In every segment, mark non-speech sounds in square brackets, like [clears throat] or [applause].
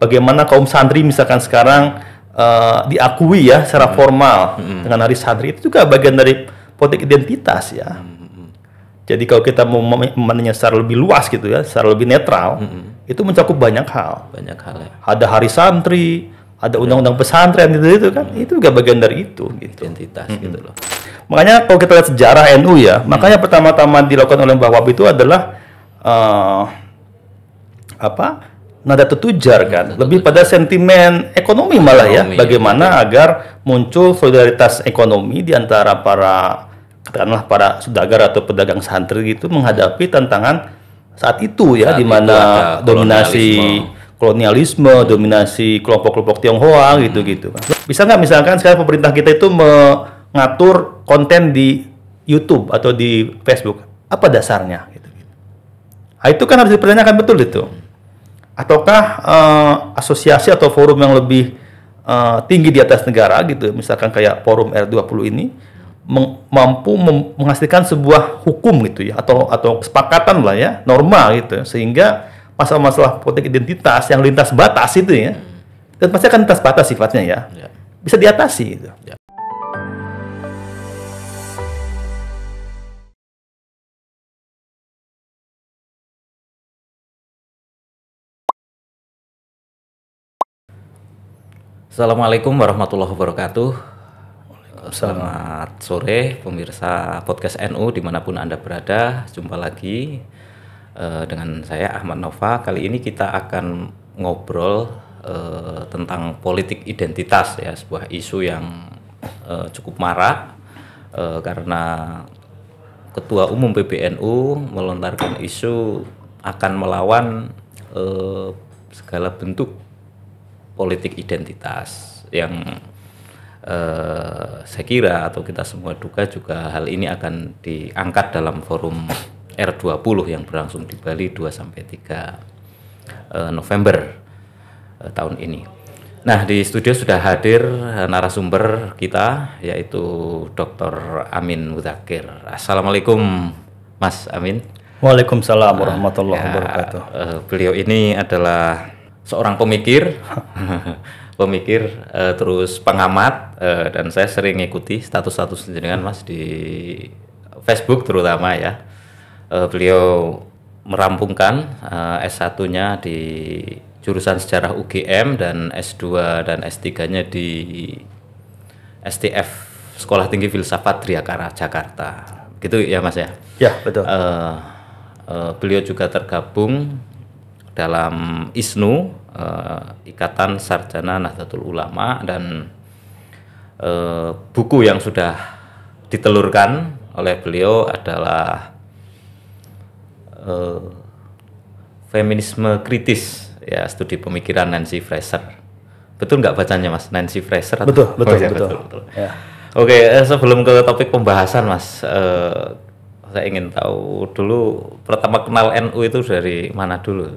bagaimana kaum santri misalkan sekarang uh, diakui ya secara hmm. formal hmm. dengan hari santri itu juga bagian dari politik identitas ya. Hmm. hmm, hmm. Jadi kalau kita mau memandangnya secara lebih luas gitu ya, secara lebih netral, hmm. itu mencakup banyak hal. Banyak hal ya. Ada hari santri, ada undang-undang pesantren itu itu kan hmm. itu juga bagian dari itu gitu. identitas hmm. gitu loh makanya kalau kita lihat sejarah NU ya hmm. makanya pertama-tama dilakukan oleh Mbah Wab itu adalah uh, apa nada tertujar kan, nada lebih pada sentimen ekonomi, ekonomi malah ya. Bagaimana ya. agar muncul solidaritas ekonomi di antara para katakanlah para saudagar atau pedagang santri gitu menghadapi tantangan saat itu ya di mana dominasi kolonialisme, dominasi kelompok-kelompok Tionghoa hmm. gitu-gitu. Bisa nggak misalkan sekarang pemerintah kita itu mengatur konten di YouTube atau di Facebook? Apa dasarnya? Gitu. gitu. Nah, itu kan harus dipertanyakan betul itu ataukah uh, asosiasi atau forum yang lebih uh, tinggi di atas negara gitu misalkan kayak forum R20 ini meng mampu mem menghasilkan sebuah hukum gitu ya atau atau kesepakatan lah ya norma gitu sehingga masalah-masalah politik identitas yang lintas batas itu ya hmm. dan pasti akan lintas batas sifatnya ya, ya. bisa diatasi gitu ya. Assalamualaikum warahmatullahi wabarakatuh. Selamat sore pemirsa podcast NU dimanapun anda berada. Jumpa lagi uh, dengan saya Ahmad Nova. Kali ini kita akan ngobrol uh, tentang politik identitas ya sebuah isu yang uh, cukup marak uh, karena Ketua Umum PBNU melontarkan isu akan melawan uh, segala bentuk politik identitas yang eh, saya kira atau kita semua duga juga hal ini akan diangkat dalam forum R20 yang berlangsung di Bali 2 sampai 3 eh, November eh, tahun ini. Nah, di studio sudah hadir eh, narasumber kita yaitu Dr. Amin Muzakir. Assalamualaikum Mas Amin. Waalaikumsalam nah, warahmatullahi ya, wabarakatuh. Ya, beliau ini adalah seorang pemikir, [laughs] pemikir uh, terus pengamat uh, dan saya sering ngikuti status-status jenengan Mas di Facebook terutama ya. Uh, beliau merampungkan uh, S1-nya di jurusan sejarah UGM dan S2 dan S3-nya di STF Sekolah Tinggi Filsafat Triakara Jakarta. Gitu ya Mas ya. Ya, betul. Uh, uh, beliau juga tergabung dalam ISNU uh, Ikatan Sarjana Nahdlatul Ulama dan uh, buku yang sudah ditelurkan oleh beliau adalah uh, feminisme kritis ya studi pemikiran Nancy Fraser betul nggak bacanya mas Nancy Fraser atau? betul oh, iya, betul betul, betul, Ya. oke okay, sebelum ke topik pembahasan mas uh, saya ingin tahu dulu pertama kenal NU itu dari mana dulu?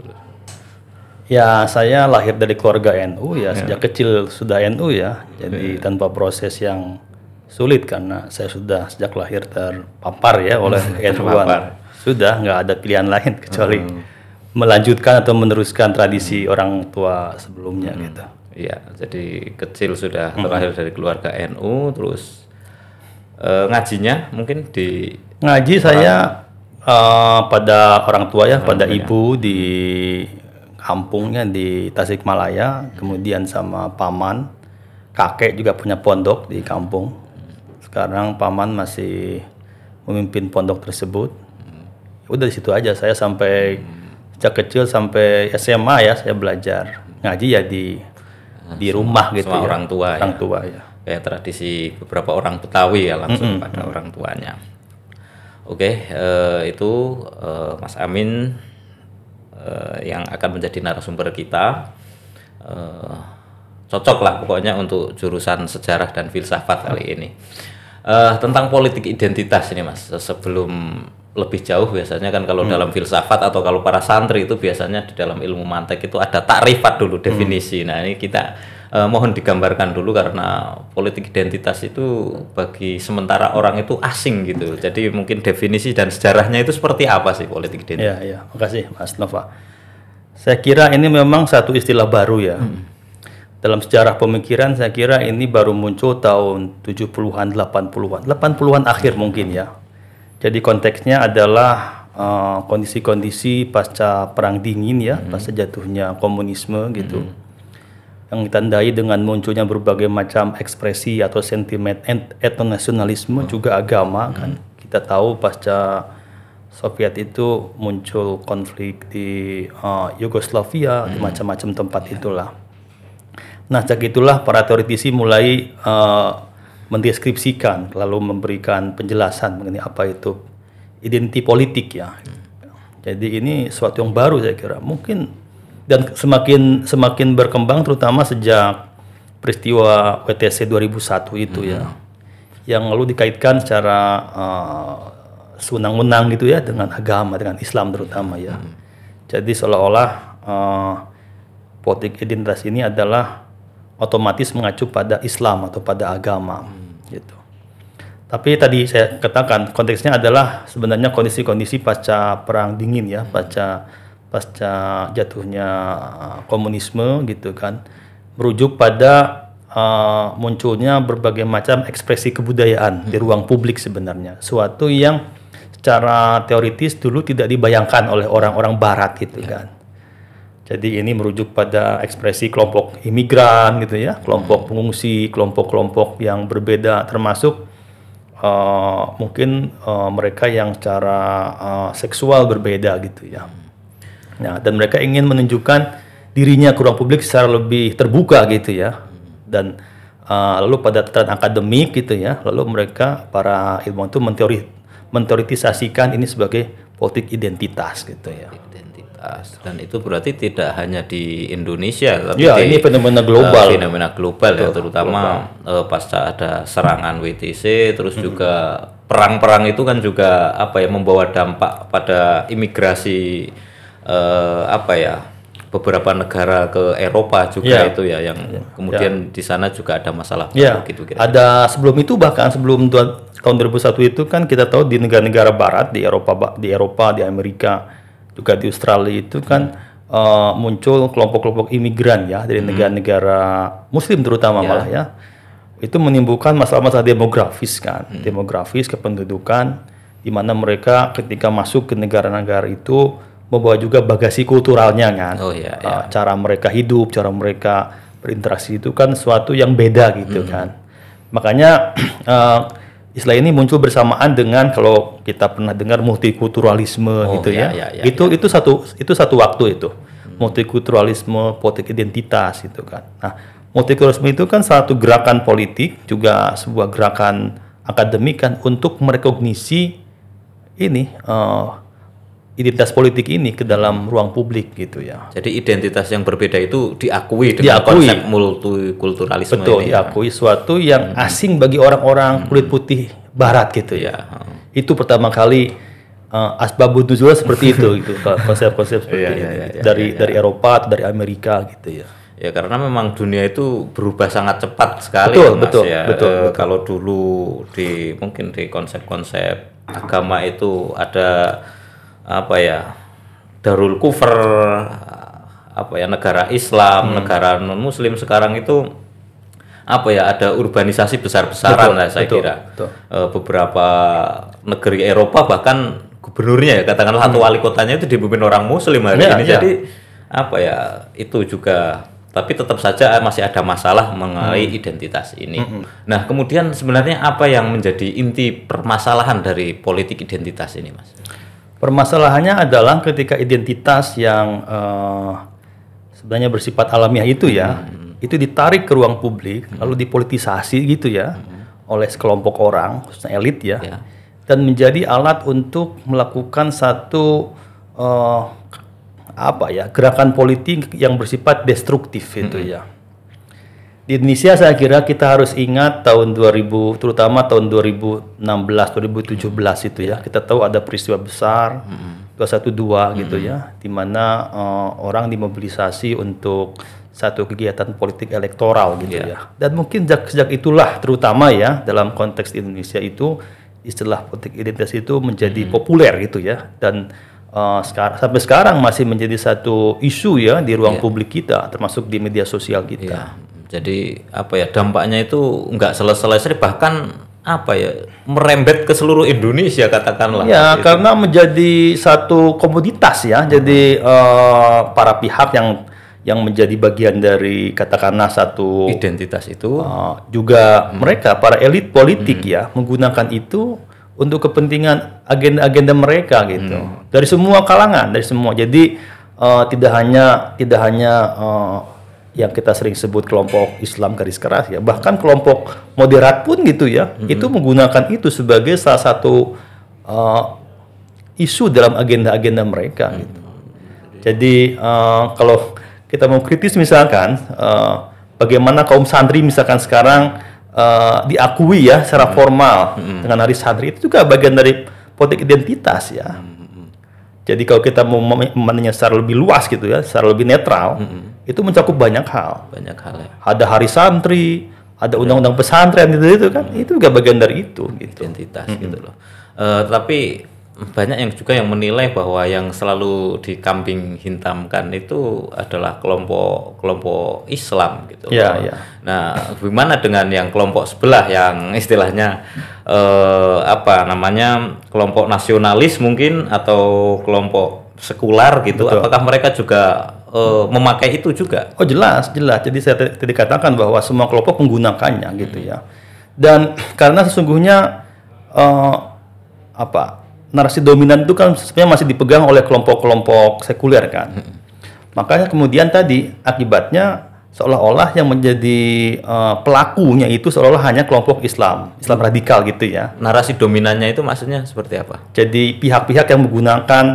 Ya, saya lahir dari keluarga NU ya, ya. sejak kecil sudah NU ya. Jadi ya. tanpa proses yang sulit karena saya sudah sejak lahir terpapar ya oleh [laughs] NU. Sudah nggak ada pilihan lain kecuali hmm. melanjutkan atau meneruskan tradisi hmm. orang tua sebelumnya hmm. gitu. Iya, jadi kecil sudah hmm. terlahir hmm. dari keluarga NU terus eh, ngajinya mungkin di ngaji saya uh, pada orang tua ya, orang pada ya. ibu di kampungnya di Tasikmalaya, kemudian sama paman, kakek juga punya pondok di kampung. Sekarang paman masih memimpin pondok tersebut. Udah di situ aja saya sampai sejak kecil sampai SMA ya saya belajar ngaji ya di di rumah gitu sama ya. orang tua ya. orang ya. tua ya kayak tradisi beberapa orang Betawi ya langsung mm -hmm. pada orang tuanya oke okay, uh, eh, itu uh, Mas Amin uh, yang akan menjadi narasumber kita uh, cocok lah pokoknya untuk jurusan sejarah dan filsafat kali ini uh, tentang politik identitas ini mas sebelum lebih jauh biasanya kan kalau hmm. dalam filsafat atau kalau para santri itu biasanya di dalam ilmu mantek itu ada takrifat dulu hmm. definisi hmm. nah ini kita eh, mohon digambarkan dulu karena politik identitas itu bagi sementara orang itu asing gitu. Jadi mungkin definisi dan sejarahnya itu seperti apa sih politik iya, identitas? Ya, ya. Makasih Mas Nova. Saya kira ini memang satu istilah baru ya. Hmm. Dalam sejarah pemikiran saya kira ini baru muncul tahun 70-an, 80-an, 80-an akhir mungkin ya. Jadi konteksnya adalah eh, kondisi-kondisi uh, pasca perang dingin ya, hmm. pasca jatuhnya komunisme gitu. Hmm yang ditandai dengan munculnya berbagai macam ekspresi atau sentimen etnonasionalisme hmm. juga agama hmm. kan kita tahu pasca Soviet itu muncul konflik di uh, Yugoslavia hmm. di macam-macam tempat yeah. itulah itulah para teoritisi mulai uh, mendeskripsikan lalu memberikan penjelasan mengenai apa itu identiti politik ya hmm. jadi ini suatu yang baru saya kira mungkin dan semakin semakin berkembang terutama sejak peristiwa WTC 2001 itu ya. hmm. ya yang lalu dikaitkan secara uh, eh, sunang-menang gitu ya dengan agama dengan Islam terutama ya hmm. jadi seolah-olah uh, politik identitas ini adalah otomatis mengacu pada Islam atau pada agama hmm. gitu tapi tadi saya katakan konteksnya adalah sebenarnya kondisi-kondisi pasca perang dingin ya hmm. pasca hmm pasca jatuhnya uh, komunisme gitu kan merujuk pada uh, munculnya berbagai macam ekspresi kebudayaan hmm. di ruang publik sebenarnya suatu yang secara teoritis dulu tidak dibayangkan oleh orang-orang barat gitu ya. kan jadi ini merujuk pada ekspresi kelompok imigran gitu ya kelompok hmm. pengungsi kelompok-kelompok yang berbeda termasuk uh, mungkin uh, mereka yang secara uh, seksual berbeda gitu ya Nah, dan mereka ingin menunjukkan dirinya ke ruang publik secara lebih terbuka gitu ya. Dan uh, lalu pada tataran akademik gitu ya, lalu mereka para ilmuwan itu menteori menteoritisasikan ini sebagai politik identitas gitu ya. Identitas. Dan itu berarti tidak hanya di Indonesia tapi ya, di, ini fenomena global. Uh, fenomena global ya, Betul, ya terutama global. Uh, pasca ada serangan WTC terus juga perang-perang itu kan juga apa ya membawa dampak pada imigrasi uh, apa ya beberapa negara ke Eropa juga yeah. itu ya yang yeah. kemudian yeah. di sana juga ada masalah yeah. Ya. gitu kira, kira Ada sebelum itu bahkan sebelum dua, tahun 2001 itu kan kita tahu di negara-negara barat di Eropa di Eropa di Amerika juga di Australia itu kan uh, muncul kelompok-kelompok imigran ya dari hmm. negara-negara hmm. muslim terutama yeah. malah ya. Itu menimbulkan masalah-masalah demografis kan, hmm. demografis kependudukan di mana mereka ketika masuk ke negara-negara itu membawa juga bagasi kulturalnya kan. Oh iya. Ah, iya. cara mereka hidup, cara mereka berinteraksi itu kan suatu yang beda gitu hmm. kan. Makanya uh, [clears throat] istilah ini muncul bersamaan dengan kalau kita pernah dengar multikulturalisme oh, gitu ya. iya, ya. Iya, iya, itu iya. itu satu itu satu waktu itu. Hmm. Multikulturalisme, politik identitas itu kan. Nah, multikulturalisme itu kan satu gerakan politik juga sebuah gerakan akademik kan untuk merekognisi ini uh, identitas politik ini ke dalam ruang publik gitu ya. Jadi identitas yang berbeda itu diakui dengan diakui. konsep multikulturalisme Betul, ini. Betul, ya. diakui ya. suatu yang hmm. asing bagi orang-orang hmm. kulit putih barat gitu ya. Hmm. Itu pertama kali uh, asbabun nuzulnya seperti itu [laughs] gitu konsep-konsep seperti yeah, itu iya, gitu. iya, dari dari Eropa, atau dari Amerika gitu ya. Ya karena memang dunia itu berubah sangat cepat sekali betul, ya, betul, ya. Betul, eh, betul. Kalau dulu di mungkin di konsep-konsep agama itu ada apa ya darul kufur apa ya negara Islam hmm. negara non Muslim sekarang itu apa ya ada urbanisasi besar-besaran lah saya betul, kira betul. E, beberapa negeri Eropa bahkan gubernurnya ya katakanlah hmm. atau wali kotanya itu dipimpin orang Muslim hari ya, ini ya. jadi apa ya itu juga tapi tetap saja masih ada masalah mengenai hmm. identitas ini. Hmm. Nah, kemudian sebenarnya apa yang menjadi inti permasalahan dari politik identitas ini, Mas? Permasalahannya adalah ketika identitas yang uh, sebenarnya bersifat alamiah itu ya, hmm. itu ditarik ke ruang publik, hmm. lalu dipolitisasi gitu ya, hmm. oleh sekelompok orang, khususnya elit ya, ya, dan menjadi alat untuk melakukan satu uh, apa ya gerakan politik yang bersifat destruktif hmm. itu ya di Indonesia saya kira kita harus ingat tahun 2000 terutama tahun 2016 2017 itu ya kita tahu ada peristiwa besar mm -hmm. 212 mm -hmm. gitu ya di mana uh, orang dimobilisasi untuk satu kegiatan politik elektoral gitu yeah. ya dan mungkin sejak, sejak itulah terutama ya dalam konteks Indonesia itu istilah politik identitas itu menjadi -hmm. populer gitu ya dan uh, eh, sekarang sampai sekarang masih menjadi satu isu ya di ruang yeah. publik kita termasuk di media sosial kita yeah jadi apa ya dampaknya itu nggak selesai-selesai bahkan apa ya merembet ke seluruh Indonesia katakanlah. Ya gitu. karena menjadi satu komoditas ya. Jadi uh, para pihak yang yang menjadi bagian dari katakanlah satu identitas itu uh, juga hmm. mereka para elit politik hmm. ya menggunakan itu untuk kepentingan agenda-agenda mereka gitu hmm. dari semua kalangan dari semua. Jadi uh, tidak hanya tidak hanya uh, yang kita sering sebut kelompok Islam garis keras ya bahkan kelompok moderat pun gitu ya mm-hmm. itu menggunakan itu sebagai salah satu uh, isu dalam agenda-agenda mereka mm-hmm. gitu. jadi uh, kalau kita mau kritis misalkan uh, bagaimana kaum santri misalkan sekarang uh, diakui ya secara formal mm-hmm. dengan hari santri itu juga bagian dari politik identitas ya mm-hmm jadi kalau kita mau secara lebih luas gitu ya, secara lebih netral, mm -hmm. itu mencakup banyak hal. Banyak hal ya. Ada hari santri, ada undang-undang pesantren gitu itu kan, mm -hmm. itu juga bagian dari itu. Gitu. Identitas mm -hmm. gitu loh. Uh, tapi banyak yang juga yang menilai bahwa yang selalu dikambing hitamkan itu adalah kelompok kelompok Islam gitu. Ya, ya. Nah, gimana dengan yang kelompok sebelah yang istilahnya eh, apa namanya kelompok nasionalis mungkin atau kelompok sekular gitu? Betul. Apakah mereka juga eh, memakai itu juga? Oh jelas, jelas. Jadi saya tadi katakan bahwa semua kelompok menggunakannya gitu ya. Dan karena sesungguhnya eh, apa narasi dominan itu kan sebenarnya masih dipegang oleh kelompok-kelompok sekuler kan. Hmm. Makanya kemudian tadi akibatnya seolah-olah yang menjadi uh, pelakunya itu seolah-olah hanya kelompok Islam, Islam radikal gitu ya. Narasi dominannya itu maksudnya seperti apa? Jadi pihak-pihak yang menggunakan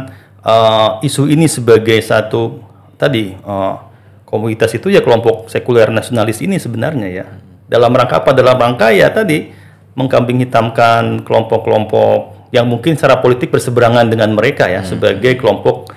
uh, isu ini sebagai satu tadi uh, komunitas itu ya kelompok sekuler nasionalis ini sebenarnya ya. Hmm. Dalam rangka apa? Dalam rangka ya tadi mengkambing hitamkan kelompok-kelompok yang mungkin secara politik berseberangan dengan mereka ya hmm. sebagai kelompok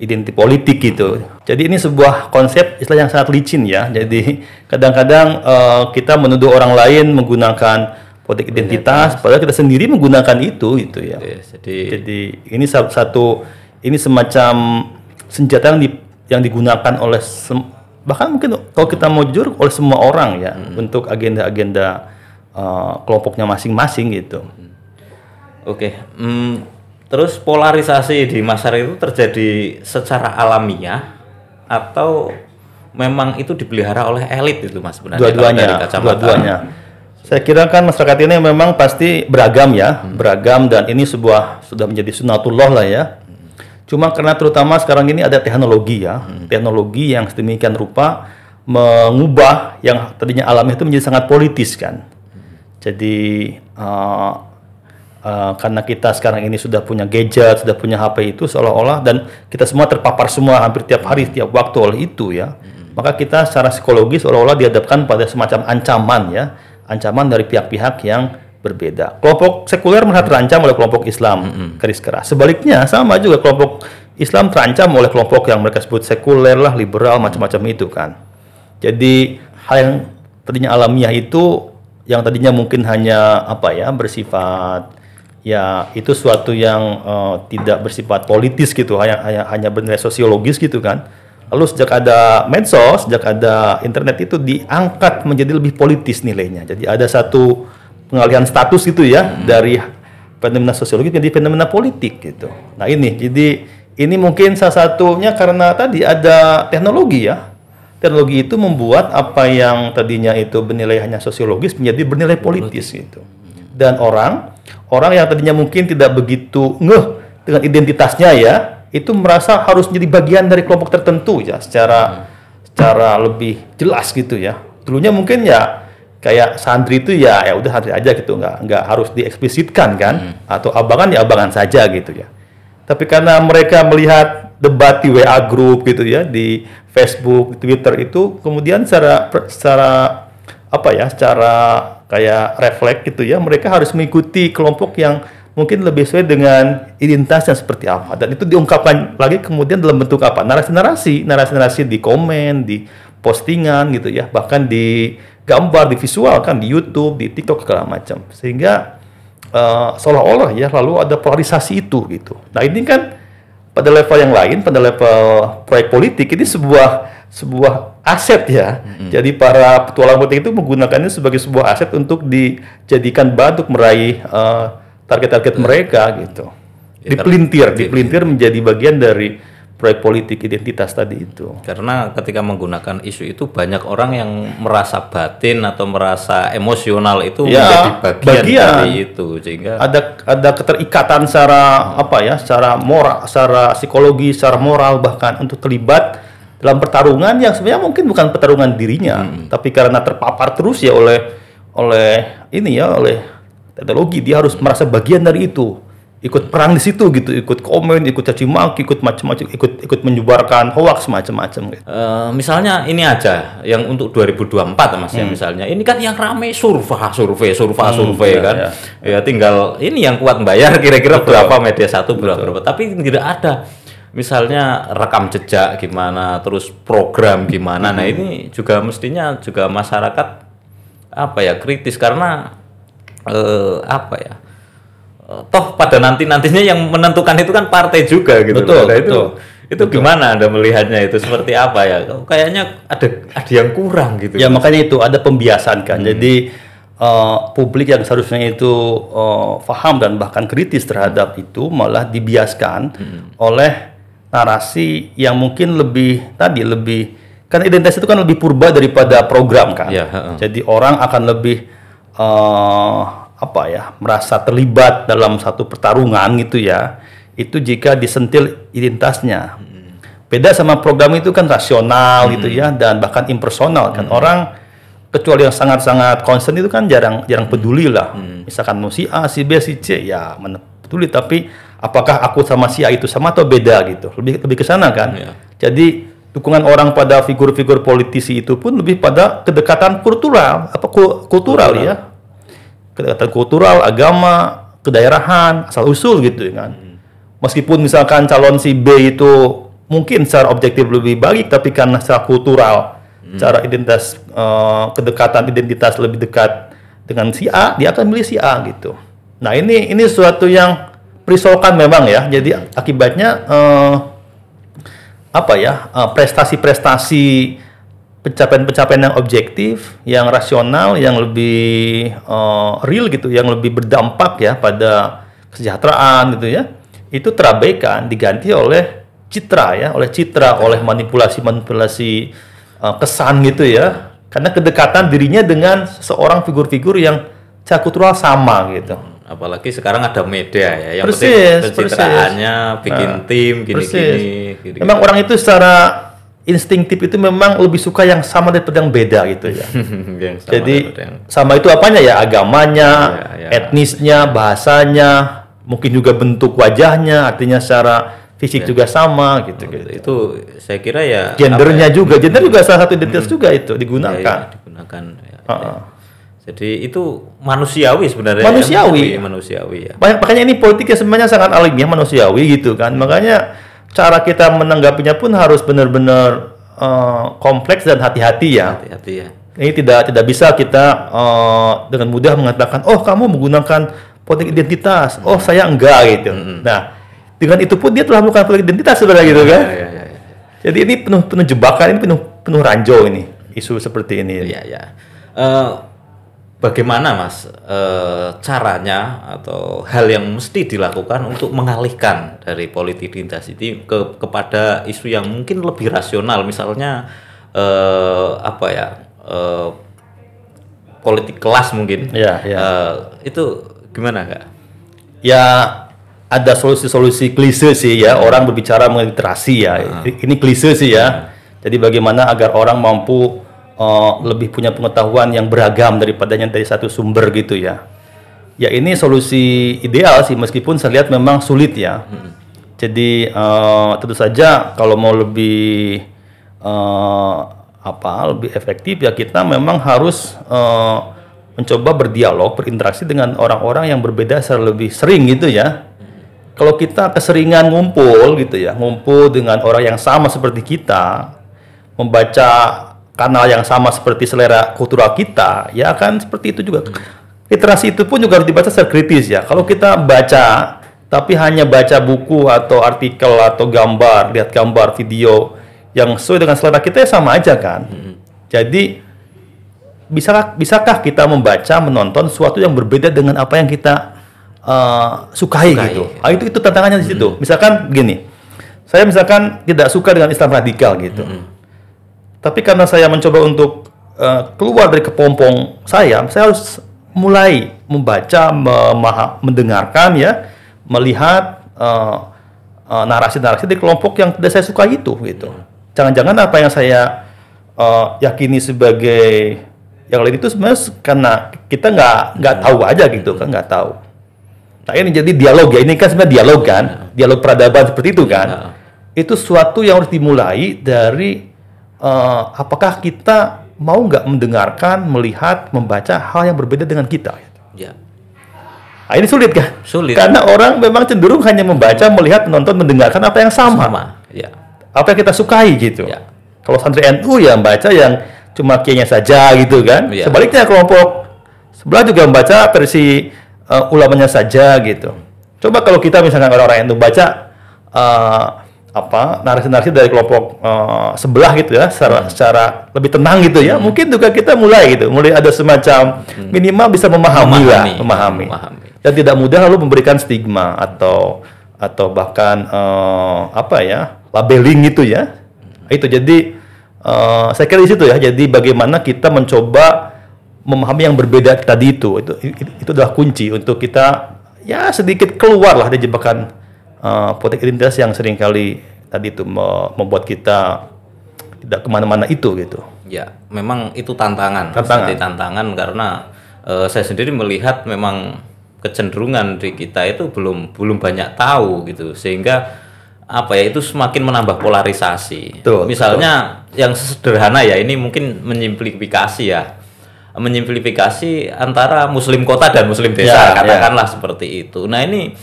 identitas politik gitu. Jadi ini sebuah konsep istilah yang sangat licin ya. Jadi kadang-kadang uh, kita menuduh orang lain menggunakan politik identitas, padahal kita sendiri menggunakan itu gitu ya. Iya, jadi, jadi ini satu ini semacam senjata yang di, yang digunakan oleh sem, bahkan mungkin kalau kita mau jujur oleh semua orang ya hmm. untuk agenda-agenda uh, kelompoknya masing-masing gitu. Hmm. Oke, okay. hmm, terus polarisasi di masyarakat itu terjadi secara alamiah atau memang itu dipelihara oleh elit itu mas sebenarnya? Dua-duanya, dua-duanya. Saya kira kan masyarakat ini memang pasti beragam ya, hmm. beragam dan ini sebuah sudah menjadi sunatullah lah ya. Cuma karena terutama sekarang ini ada teknologi ya, hmm. teknologi yang sedemikian rupa mengubah yang tadinya alami itu menjadi sangat politis kan. Hmm. Jadi uh, uh, karena kita sekarang ini sudah punya gadget, sudah punya HP itu seolah-olah dan kita semua terpapar semua hampir tiap hari, hmm. tiap waktu oleh itu ya. Hmm. Maka kita secara psikologis seolah-olah dihadapkan pada semacam ancaman ya, ancaman dari pihak-pihak yang berbeda. Kelompok sekuler merasa terancam oleh kelompok Islam hmm. keris keras. Sebaliknya sama juga kelompok Islam terancam oleh kelompok yang mereka sebut sekuler lah, liberal hmm. macam-macam itu kan. Jadi hal yang tadinya alamiah itu yang tadinya mungkin hanya apa ya bersifat ya itu suatu yang uh, tidak bersifat politis gitu hanya hanya hanya bernilai sosiologis gitu kan lalu sejak ada medsos sejak ada internet itu diangkat menjadi lebih politis nilainya jadi ada satu pengalihan status gitu ya hmm. dari fenomena sosiologis menjadi fenomena politik gitu nah ini jadi ini mungkin salah satunya karena tadi ada teknologi ya teknologi itu membuat apa yang tadinya itu bernilai hanya sosiologis menjadi bernilai politis gitu dan orang, orang yang tadinya mungkin tidak begitu ngeh dengan identitasnya ya, itu merasa harus menjadi bagian dari kelompok tertentu ya secara hmm. secara lebih jelas gitu ya. Dulunya mungkin ya kayak santri itu ya ya udah santri aja gitu nggak nggak harus dieksplisitkan kan hmm. atau abangan ya abangan saja gitu ya. Tapi karena mereka melihat debat di WA group gitu ya di Facebook, Twitter itu kemudian secara secara apa ya secara kayak refleks gitu ya, mereka harus mengikuti kelompok yang mungkin lebih sesuai dengan identitasnya seperti apa dan itu diungkapkan lagi kemudian dalam bentuk apa narasi-narasi narasi-narasi di komen di postingan gitu ya bahkan di gambar di visual kan di YouTube di TikTok segala macam sehingga uh, seolah-olah ya lalu ada polarisasi itu gitu nah ini kan pada level yang lain pada level proyek politik ini sebuah sebuah aset ya. Mm-hmm. Jadi para petualang politik itu menggunakannya sebagai sebuah aset untuk dijadikan batuk meraih uh, target-target mm-hmm. mereka gitu. Ya, dipelintir, karena, dipelintir menjadi bagian dari proyek politik identitas tadi itu. Karena ketika menggunakan isu itu banyak orang yang merasa batin atau merasa emosional itu ya, menjadi bagian, bagian dari itu sehingga ada ada keterikatan secara apa ya, secara moral, secara psikologi, secara moral bahkan untuk terlibat dalam pertarungan yang sebenarnya mungkin bukan pertarungan dirinya, hmm. tapi karena terpapar terus ya oleh oleh ini ya oleh teknologi dia harus merasa bagian dari itu, ikut perang di situ gitu, ikut komen, ikut caci maki, ikut macam-macam, ikut ikut menyebarkan hoax macam-macam. Gitu. Uh, misalnya ini aja yang untuk 2024 mas ya, hmm. ya misalnya, ini kan yang rame survei, survei, survei, hmm, survei ya, kan, ya. ya tinggal ini yang kuat bayar kira-kira berapa media satu berapa berapa, tapi tidak ada misalnya rekam jejak gimana, terus program gimana. Nah, ini juga mestinya juga masyarakat apa ya kritis karena eh, apa ya? Eh, toh pada nanti nantinya yang menentukan itu kan partai juga gitu betul, nah, itu itu betul. gimana anda melihatnya itu seperti apa ya kayaknya ada ada yang kurang gitu ya makanya itu ada pembiasan kan hmm. jadi uh, publik yang seharusnya itu uh, faham dan bahkan kritis terhadap itu malah dibiaskan hmm. oleh narasi yang mungkin lebih tadi lebih kan identitas itu kan lebih purba daripada program kan. ya, uh, uh. Jadi orang akan lebih uh, apa ya merasa terlibat dalam satu pertarungan gitu ya. Itu jika disentil identitasnya. Beda sama program itu kan rasional gitu hmm. gitu ya dan bahkan impersonal kan hmm. orang kecuali yang sangat-sangat concern itu kan jarang jarang peduli lah. Hmm. Misalkan mau si A, si B, si C ya mana peduli tapi apakah aku sama si A itu sama atau beda gitu lebih lebih ke sana kan yeah. jadi dukungan orang pada figur-figur politisi itu pun lebih pada kedekatan kultural apa kultural, kultural. ya kedekatan kultural agama kedaerahan asal usul gitu ya kan hmm. meskipun misalkan calon si B itu mungkin secara objektif lebih baik tapi karena secara kultural hmm. cara identitas uh, kedekatan identitas lebih dekat dengan si A dia akan milih si A gitu nah ini ini suatu yang perisolkan memang ya. Jadi akibatnya eh, apa ya eh, prestasi-prestasi pencapaian-pencapaian yang objektif, yang rasional, yang lebih eh, real gitu, yang lebih berdampak ya pada kesejahteraan gitu ya, itu terabaikan diganti oleh citra ya, oleh citra, oleh manipulasi-manipulasi eh, kesan gitu ya. Karena kedekatan dirinya dengan seorang figur-figur yang cakutrual sama gitu apalagi sekarang ada media ya yang persis, penting pencitraannya persis. bikin nah, tim gini-gini gini, memang gini. orang itu secara instingtif itu memang lebih suka yang sama daripada yang beda gitu ya [laughs] yang sama jadi yang... sama itu apanya ya agamanya ya, ya. etnisnya bahasanya mungkin juga bentuk wajahnya artinya secara fisik ya. juga sama gitu, oh, gitu itu saya kira ya gendernya ya? juga gender juga salah satu identitas hmm. juga itu iya, iya, digunakan ya, ya, digunakan ya, uh -uh. Jadi itu manusiawi sebenarnya. Ya. Manusiawi. Ya, manusiawi ya. Banyak, makanya ini politiknya sebenarnya sangat alimiah ya, manusiawi gitu kan. Hmm. Makanya cara kita menanggapinya pun harus benar-benar uh, kompleks dan hati-hati ya. Hati-hati ya. Ini tidak tidak bisa kita uh, dengan mudah mengatakan, oh kamu menggunakan politik identitas, oh, hmm. oh saya enggak gitu. Hmm. Nah dengan itu pun dia telah melakukan politik identitas sebenarnya gitu kan. Ya, ya, ya, ya. Jadi ini penuh penuh jebakan, ini penuh penuh ranjau ini isu seperti ini. Iya ya. ya. Uh, bagaimana mas e, caranya atau hal yang mesti dilakukan untuk mengalihkan dari politik rintas ke kepada isu yang mungkin lebih rasional misalnya e, apa ya e, politik kelas mungkin ya, ya. E, itu gimana kak? Ya ada solusi-solusi klise sih ya hmm. orang berbicara mengenai ya hmm. ini klise sih ya hmm. jadi bagaimana agar orang mampu uh, lebih punya pengetahuan yang beragam daripadanya dari satu sumber gitu ya. Ya ini solusi ideal sih meskipun saya lihat memang sulit ya. Hmm. Jadi uh, tentu saja kalau mau lebih uh, apa lebih efektif ya kita memang harus uh, mencoba berdialog berinteraksi dengan orang-orang yang berbeda secara lebih sering gitu ya. Kalau kita keseringan ngumpul gitu ya, ngumpul dengan orang yang sama seperti kita, membaca kanal yang sama seperti selera kultural kita, ya akan seperti itu juga. Literasi itu pun juga harus dibaca secara kritis ya. Kalau kita baca tapi hanya baca buku atau artikel atau gambar, lihat gambar, video yang sesuai dengan selera kita ya sama aja kan. Hmm. Jadi bisakah bisakah kita membaca, menonton sesuatu yang berbeda dengan apa yang kita uh, sukai, sukai gitu. Ah, itu itu tantangannya di situ. Hmm. Misalkan gini. Saya misalkan tidak suka dengan Islam radikal gitu. Hmm tapi karena saya mencoba untuk uh, keluar dari kepompong saya, saya harus mulai membaca, mendengarkan ya, melihat eh, eh, narasi-narasi uh, dari kelompok yang tidak saya suka itu gitu. Iya. Jangan-jangan apa yang saya uh, yakini sebagai yang lain itu sebenarnya karena kita nggak nggak iya. tahu aja gitu kan nggak tahu. Nah ini jadi dialog ya ini kan sebenarnya dialog kan, iya. dialog peradaban seperti itu kan. Itu suatu yang harus dimulai dari uh, apakah kita mau nggak mendengarkan, melihat, membaca hal yang berbeda dengan kita? Ya. Nah, ini sulit kan? Sulit. Karena orang memang cenderung hanya membaca, melihat, menonton, mendengarkan apa yang sama. Sama. Ya. Apa yang kita sukai gitu. Ya. Kalau santri NU ya membaca yang cuma kianya saja gitu kan. Ya. Sebaliknya kelompok sebelah juga membaca versi uh, ulamanya saja gitu. Coba kalau kita misalkan orang-orang yang membaca uh, eh, apa narasi-narasi dari kelompok uh, sebelah gitu ya secara, hmm. secara lebih tenang gitu ya hmm. mungkin juga kita mulai gitu mulai ada semacam hmm. minimal bisa memahami, memahami lah memahami. memahami dan tidak mudah lalu memberikan stigma atau atau bahkan uh, apa ya labeling gitu ya hmm. itu jadi uh, saya kira di situ ya jadi bagaimana kita mencoba memahami yang berbeda tadi itu itu itu, itu adalah kunci untuk kita ya sedikit keluar lah dari jebakan potek eh, politik identitas yang seringkali tadi itu membuat kita tidak kemana-mana itu gitu. Ya, memang itu tantangan. Tantangan. Seperti tantangan karena uh, saya sendiri melihat memang kecenderungan di kita itu belum belum banyak tahu gitu sehingga apa ya itu semakin menambah polarisasi. Tuh, Misalnya tuh. yang sederhana ya ini mungkin menyimplifikasi ya menyimplifikasi antara muslim kota dan muslim desa ya, ya. katakanlah ya. seperti itu. Nah ini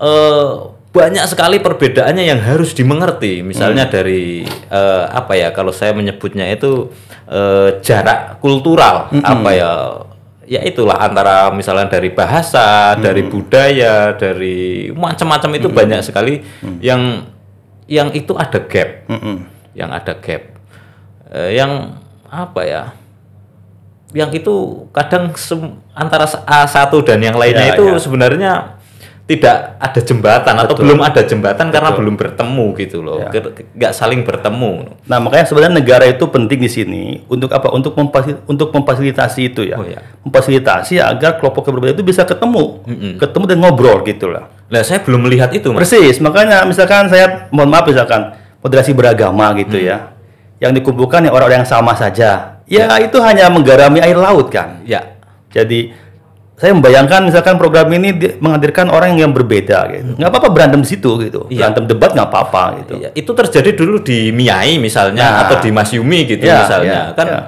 eh, banyak sekali perbedaannya yang harus dimengerti. Misalnya hmm. dari uh, apa ya kalau saya menyebutnya itu uh, jarak kultural hmm. apa ya ya itulah antara misalnya dari bahasa, hmm. dari budaya, dari macam-macam itu hmm. banyak sekali hmm. yang yang itu ada gap. Hmm. Yang ada gap. Uh, yang apa ya? Yang itu kadang antara A satu dan yang lainnya ya, itu ya. sebenarnya tidak ada jembatan Betul. atau belum ada jembatan Betul. karena belum bertemu gitu loh, ya. nggak saling bertemu. Nah makanya sebenarnya negara itu penting di sini untuk apa? Untuk memfasilitasi, untuk memfasilitasi itu ya, oh, ya. memfasilitasi agar kelompok yang berbeda itu bisa ketemu, mm -hmm. ketemu dan ngobrol gitu lah Nah saya belum melihat itu. Mas. Persis, makanya misalkan saya mohon maaf misalkan moderasi beragama gitu mm. ya, yang dikumpulkan ya orang-orang yang sama saja. Ya, ya itu hanya menggarami air laut kan. Ya. Jadi saya membayangkan misalkan program ini menghadirkan orang yang berbeda gitu. Hmm. Nggak apa-apa berantem di situ gitu. Iya. Berantem debat nggak apa-apa gitu. Iya. Itu terjadi dulu di Miai misalnya nah. atau di Mas Yumi gitu iya, misalnya. Iya, kan iya.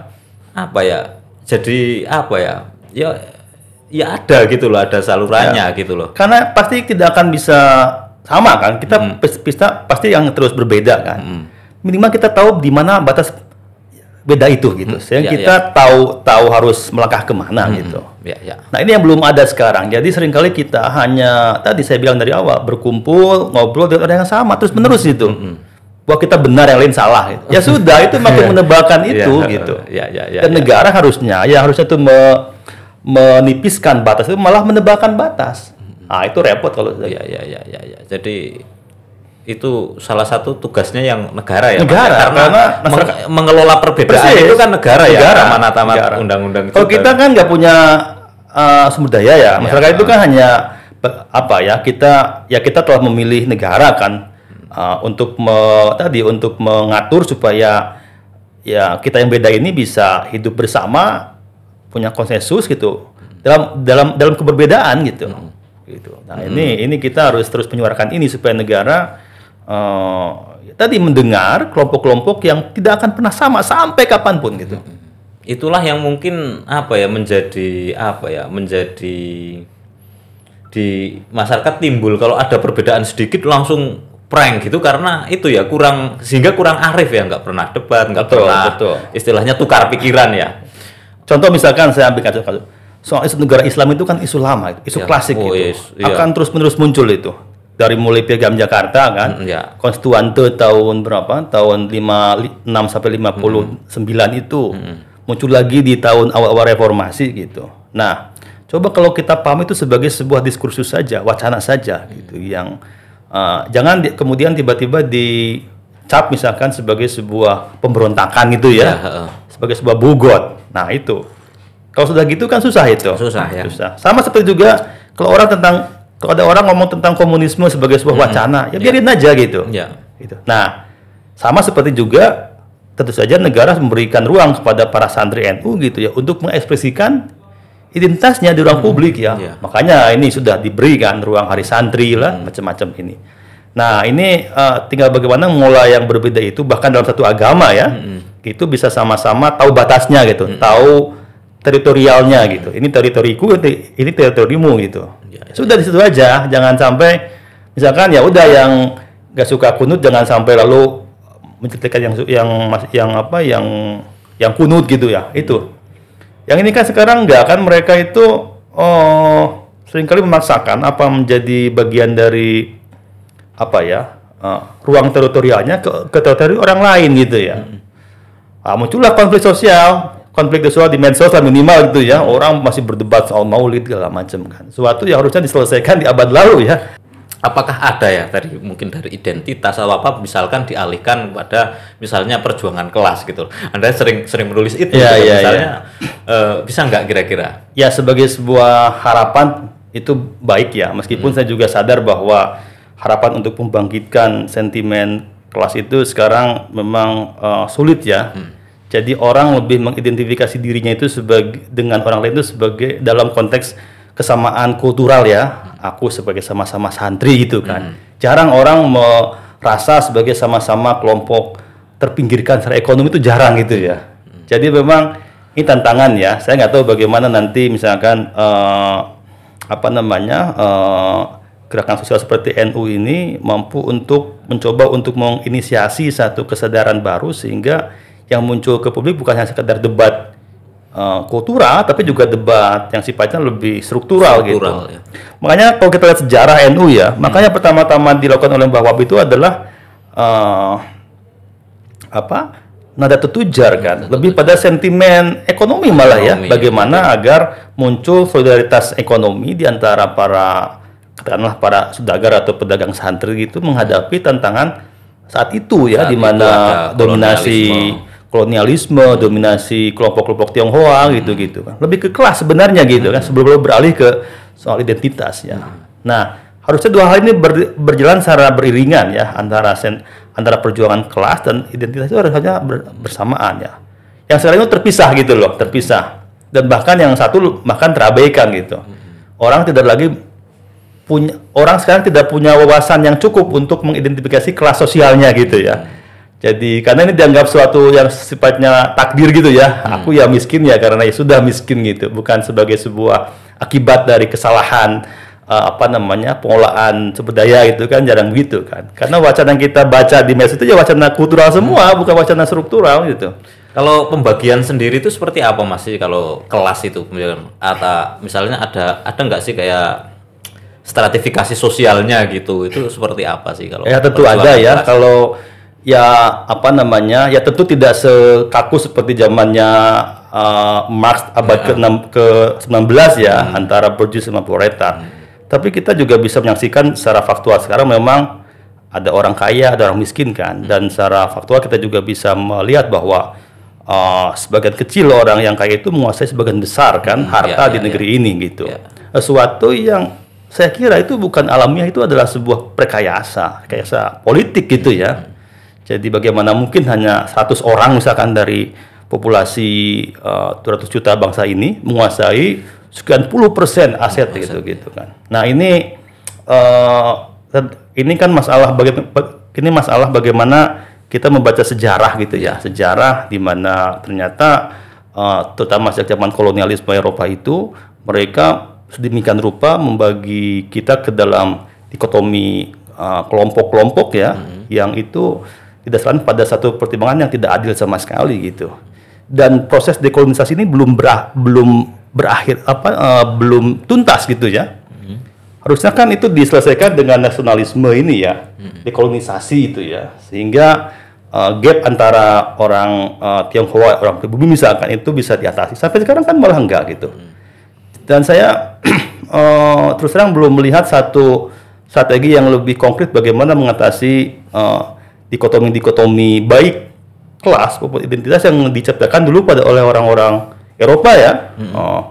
apa ya? Jadi apa ya? Ya ya ada gitu loh, ada salurannya iya. gitu loh. Karena pasti tidak akan bisa sama kan. Kita hmm. pesta pasti yang terus berbeda kan. Hmm. Minimal kita tahu di mana batas beda itu gitu. Hmm, Sehingga ya, kita ya. tahu tahu harus melangkah kemana hmm, gitu. Ya, ya. Nah ini yang belum ada sekarang. Jadi seringkali kita hanya tadi saya bilang dari awal berkumpul ngobrol dengan orang yang sama terus menerus hmm, gitu. Hmm, Bahwa kita benar yang lain salah. Gitu. Ya sudah itu makin [laughs] ya. menebalkan ya. itu gitu. Ya, ya, ya, Dan ya. negara harusnya ya harusnya itu me, menipiskan batas itu malah menebalkan batas. Hmm. Nah itu repot kalau ya ya ya ya ya. Jadi itu salah satu tugasnya yang negara ya negara karena, karena meng mengelola perbedaan persis, itu kan negara, ya, negara ya mana tamat undang-undang kalau kita kan nggak punya uh, sumber daya ya, ya. masyarakat ya. itu kan hanya apa ya kita ya kita telah memilih negara kan uh, untuk me, tadi untuk mengatur supaya ya kita yang beda ini bisa hidup bersama punya konsensus gitu dalam dalam dalam keberbedaan gitu hmm. gitu nah hmm. ini ini kita harus terus menyuarakan ini supaya negara uh, tadi mendengar kelompok-kelompok yang tidak akan pernah sama sampai kapanpun gitu. Hmm, hmm, hmm. Itulah yang mungkin apa ya menjadi apa ya menjadi di masyarakat timbul kalau ada perbedaan sedikit langsung prank gitu karena itu ya kurang sehingga kurang arif ya nggak pernah debat nggak pernah betul. istilahnya tukar pikiran ya. Contoh misalkan saya ambil kasus-kasus soal isu negara Islam itu kan isu lama, isu ya. klasik oh, itu. Iya, iya. Akan terus-menerus muncul itu dari mulai piagam Jakarta kan mm, yeah. konstituante tahun berapa tahun lima enam sampai 59 mm. itu mm. muncul lagi di tahun awal-awal reformasi gitu. Nah, coba kalau kita paham itu sebagai sebuah diskursus saja, wacana saja mm. gitu yang uh, jangan di, kemudian tiba-tiba dicap misalkan sebagai sebuah pemberontakan gitu ya. Yeah, ya, uh. Sebagai sebuah bugot. Nah, itu. Kalau sudah gitu kan susah itu. Susah ya. Susah. Sama seperti juga kalau orang tentang kalau ada orang ngomong tentang komunisme sebagai sebuah hmm. wacana, ya iya. biarin yeah. aja gitu. Yeah. Gitu. Nah, sama seperti juga tentu saja negara memberikan ruang kepada para santri NU gitu ya untuk mengekspresikan identitasnya di ruang hmm. publik ya. Yeah. Makanya ini sudah diberikan ruang hari santri lah hmm. macam-macam ini. Nah, ini uh, tinggal bagaimana mulai yang berbeda itu bahkan dalam satu agama ya. Hmm. Itu bisa sama-sama tahu batasnya gitu, hmm. tahu teritorialnya gitu. Ini teritoriku, ini teritorimu gitu. Ya, ya, Sudah di situ aja, jangan sampai misalkan ya udah yang gak suka kunut jangan sampai lalu menceritakan yang yang yang apa yang yang kunut gitu ya hmm. itu. Yang ini kan sekarang nggak kan mereka itu oh seringkali memaksakan apa menjadi bagian dari apa ya uh, ruang teritorialnya ke, ke teritori orang lain gitu ya. Hmm. Nah, muncullah konflik sosial konflik sosial di medsos lah minimal gitu ya. Orang masih berdebat soal maulid segala macam kan. Suatu yang harusnya diselesaikan di abad lalu ya. Apakah ada ya tadi mungkin dari identitas atau apa misalkan dialihkan pada misalnya perjuangan kelas gitu. Anda sering sering menulis itu ya, gitu, ya, misalnya ya. Uh, bisa nggak kira-kira? Ya sebagai sebuah harapan itu baik ya meskipun hmm. saya juga sadar bahwa harapan untuk membangkitkan sentimen kelas itu sekarang memang uh, sulit ya. Hmm jadi orang lebih mengidentifikasi dirinya itu sebagai dengan orang lain itu sebagai dalam konteks kesamaan kultural ya. Aku sebagai sama-sama santri gitu kan. Hmm. Jarang orang merasa sebagai sama-sama kelompok terpinggirkan secara ekonomi itu jarang gitu ya. Hmm. Jadi memang ini tantangan ya. Saya nggak tahu bagaimana nanti misalkan uh, apa namanya uh, gerakan sosial seperti NU ini mampu untuk mencoba untuk menginisiasi satu kesadaran baru sehingga yang muncul ke publik bukan hanya sekedar debat uh, kultural tapi juga debat yang sifatnya lebih struktural, gitu. struktural gitu. Ya. Makanya kalau kita lihat sejarah NU ya, hmm. makanya pertama-tama dilakukan oleh Mbak Wab itu adalah uh, apa? nada tertujar kan, nada lebih pada sentimen ekonomi, ekonomi malah ya, bagaimana ya. agar muncul solidaritas ekonomi di antara para katakanlah para sudagar atau pedagang santri gitu menghadapi tantangan saat itu ya di mana dominasi kolonialisme, dominasi kelompok-kelompok Tionghoa gitu-gitu kan. Lebih ke kelas sebenarnya gitu kan sebelum beralih ke soal identitas ya. Nah, harusnya dua hal ini ber, berjalan secara beriringan ya antara sen, antara perjuangan kelas dan identitas itu harusnya ber, bersamaan ya. Yang sekarang itu terpisah gitu loh, terpisah. Dan bahkan yang satu bahkan terabaikan gitu. Orang tidak lagi punya orang sekarang tidak punya wawasan yang cukup untuk mengidentifikasi kelas sosialnya gitu ya jadi karena ini dianggap suatu yang sifatnya takdir gitu ya. Hmm. Aku ya miskin ya karena ya sudah miskin gitu, bukan sebagai sebuah akibat dari kesalahan uh, apa namanya pengolahan sumber daya gitu kan jarang begitu kan. Karena wacana yang kita baca di medsos itu ya wacana kultural semua, hmm. bukan wacana struktural gitu. Kalau pembagian sendiri itu seperti apa masih? kalau kelas itu atau misalnya ada ada nggak sih kayak stratifikasi sosialnya gitu itu seperti apa sih kalau ya tentu ada ya kelas. kalau ya apa namanya ya tentu tidak sekaku seperti zamannya uh, Marx abad ke, ke 19 ya hmm. antara Burgess sama Proletar. Hmm. Tapi kita juga bisa menyaksikan secara faktual sekarang memang ada orang kaya, ada orang miskin kan. Hmm. Dan secara faktual kita juga bisa melihat bahwa uh, sebagian kecil orang yang kaya itu menguasai sebagian besar kan hmm, harta ya, di ya, negeri ya. ini gitu. Ya. Sesuatu uh, yang saya kira itu bukan alamiah itu adalah sebuah prekayasa, perkayasa politik gitu ya. Hmm. Jadi bagaimana mungkin hanya 100 orang misalkan dari populasi uh, eh, 200 juta bangsa ini menguasai sekian puluh persen aset gitu gitu kan. Nah ini uh, ini kan masalah bagaimana ini masalah bagaimana kita membaca sejarah gitu ya, ya. sejarah di mana ternyata uh, terutama sejak zaman kolonialisme Eropa itu mereka sedemikian rupa membagi kita ke dalam dikotomi kelompok-kelompok uh, kelompok mm ya hmm. yang itu didasarkan pada satu pertimbangan yang tidak adil sama sekali gitu. Dan proses dekolonisasi ini belum berah, belum berakhir apa uh, belum tuntas gitu ya. Hmm. Harusnya kan itu diselesaikan dengan nasionalisme ini ya, hmm. dekolonisasi itu ya. Sehingga uh, gap antara orang uh, Tionghoa orang pribumi misalkan itu bisa diatasi. Sampai sekarang kan malah enggak gitu. Hmm. Dan saya uh, [clears throat] terus terang belum melihat satu strategi yang lebih konkret bagaimana mengatasi uh, dikotomi-dikotomi baik kelas maupun identitas yang diciptakan dulu pada oleh orang-orang Eropa ya. Hmm. Uh,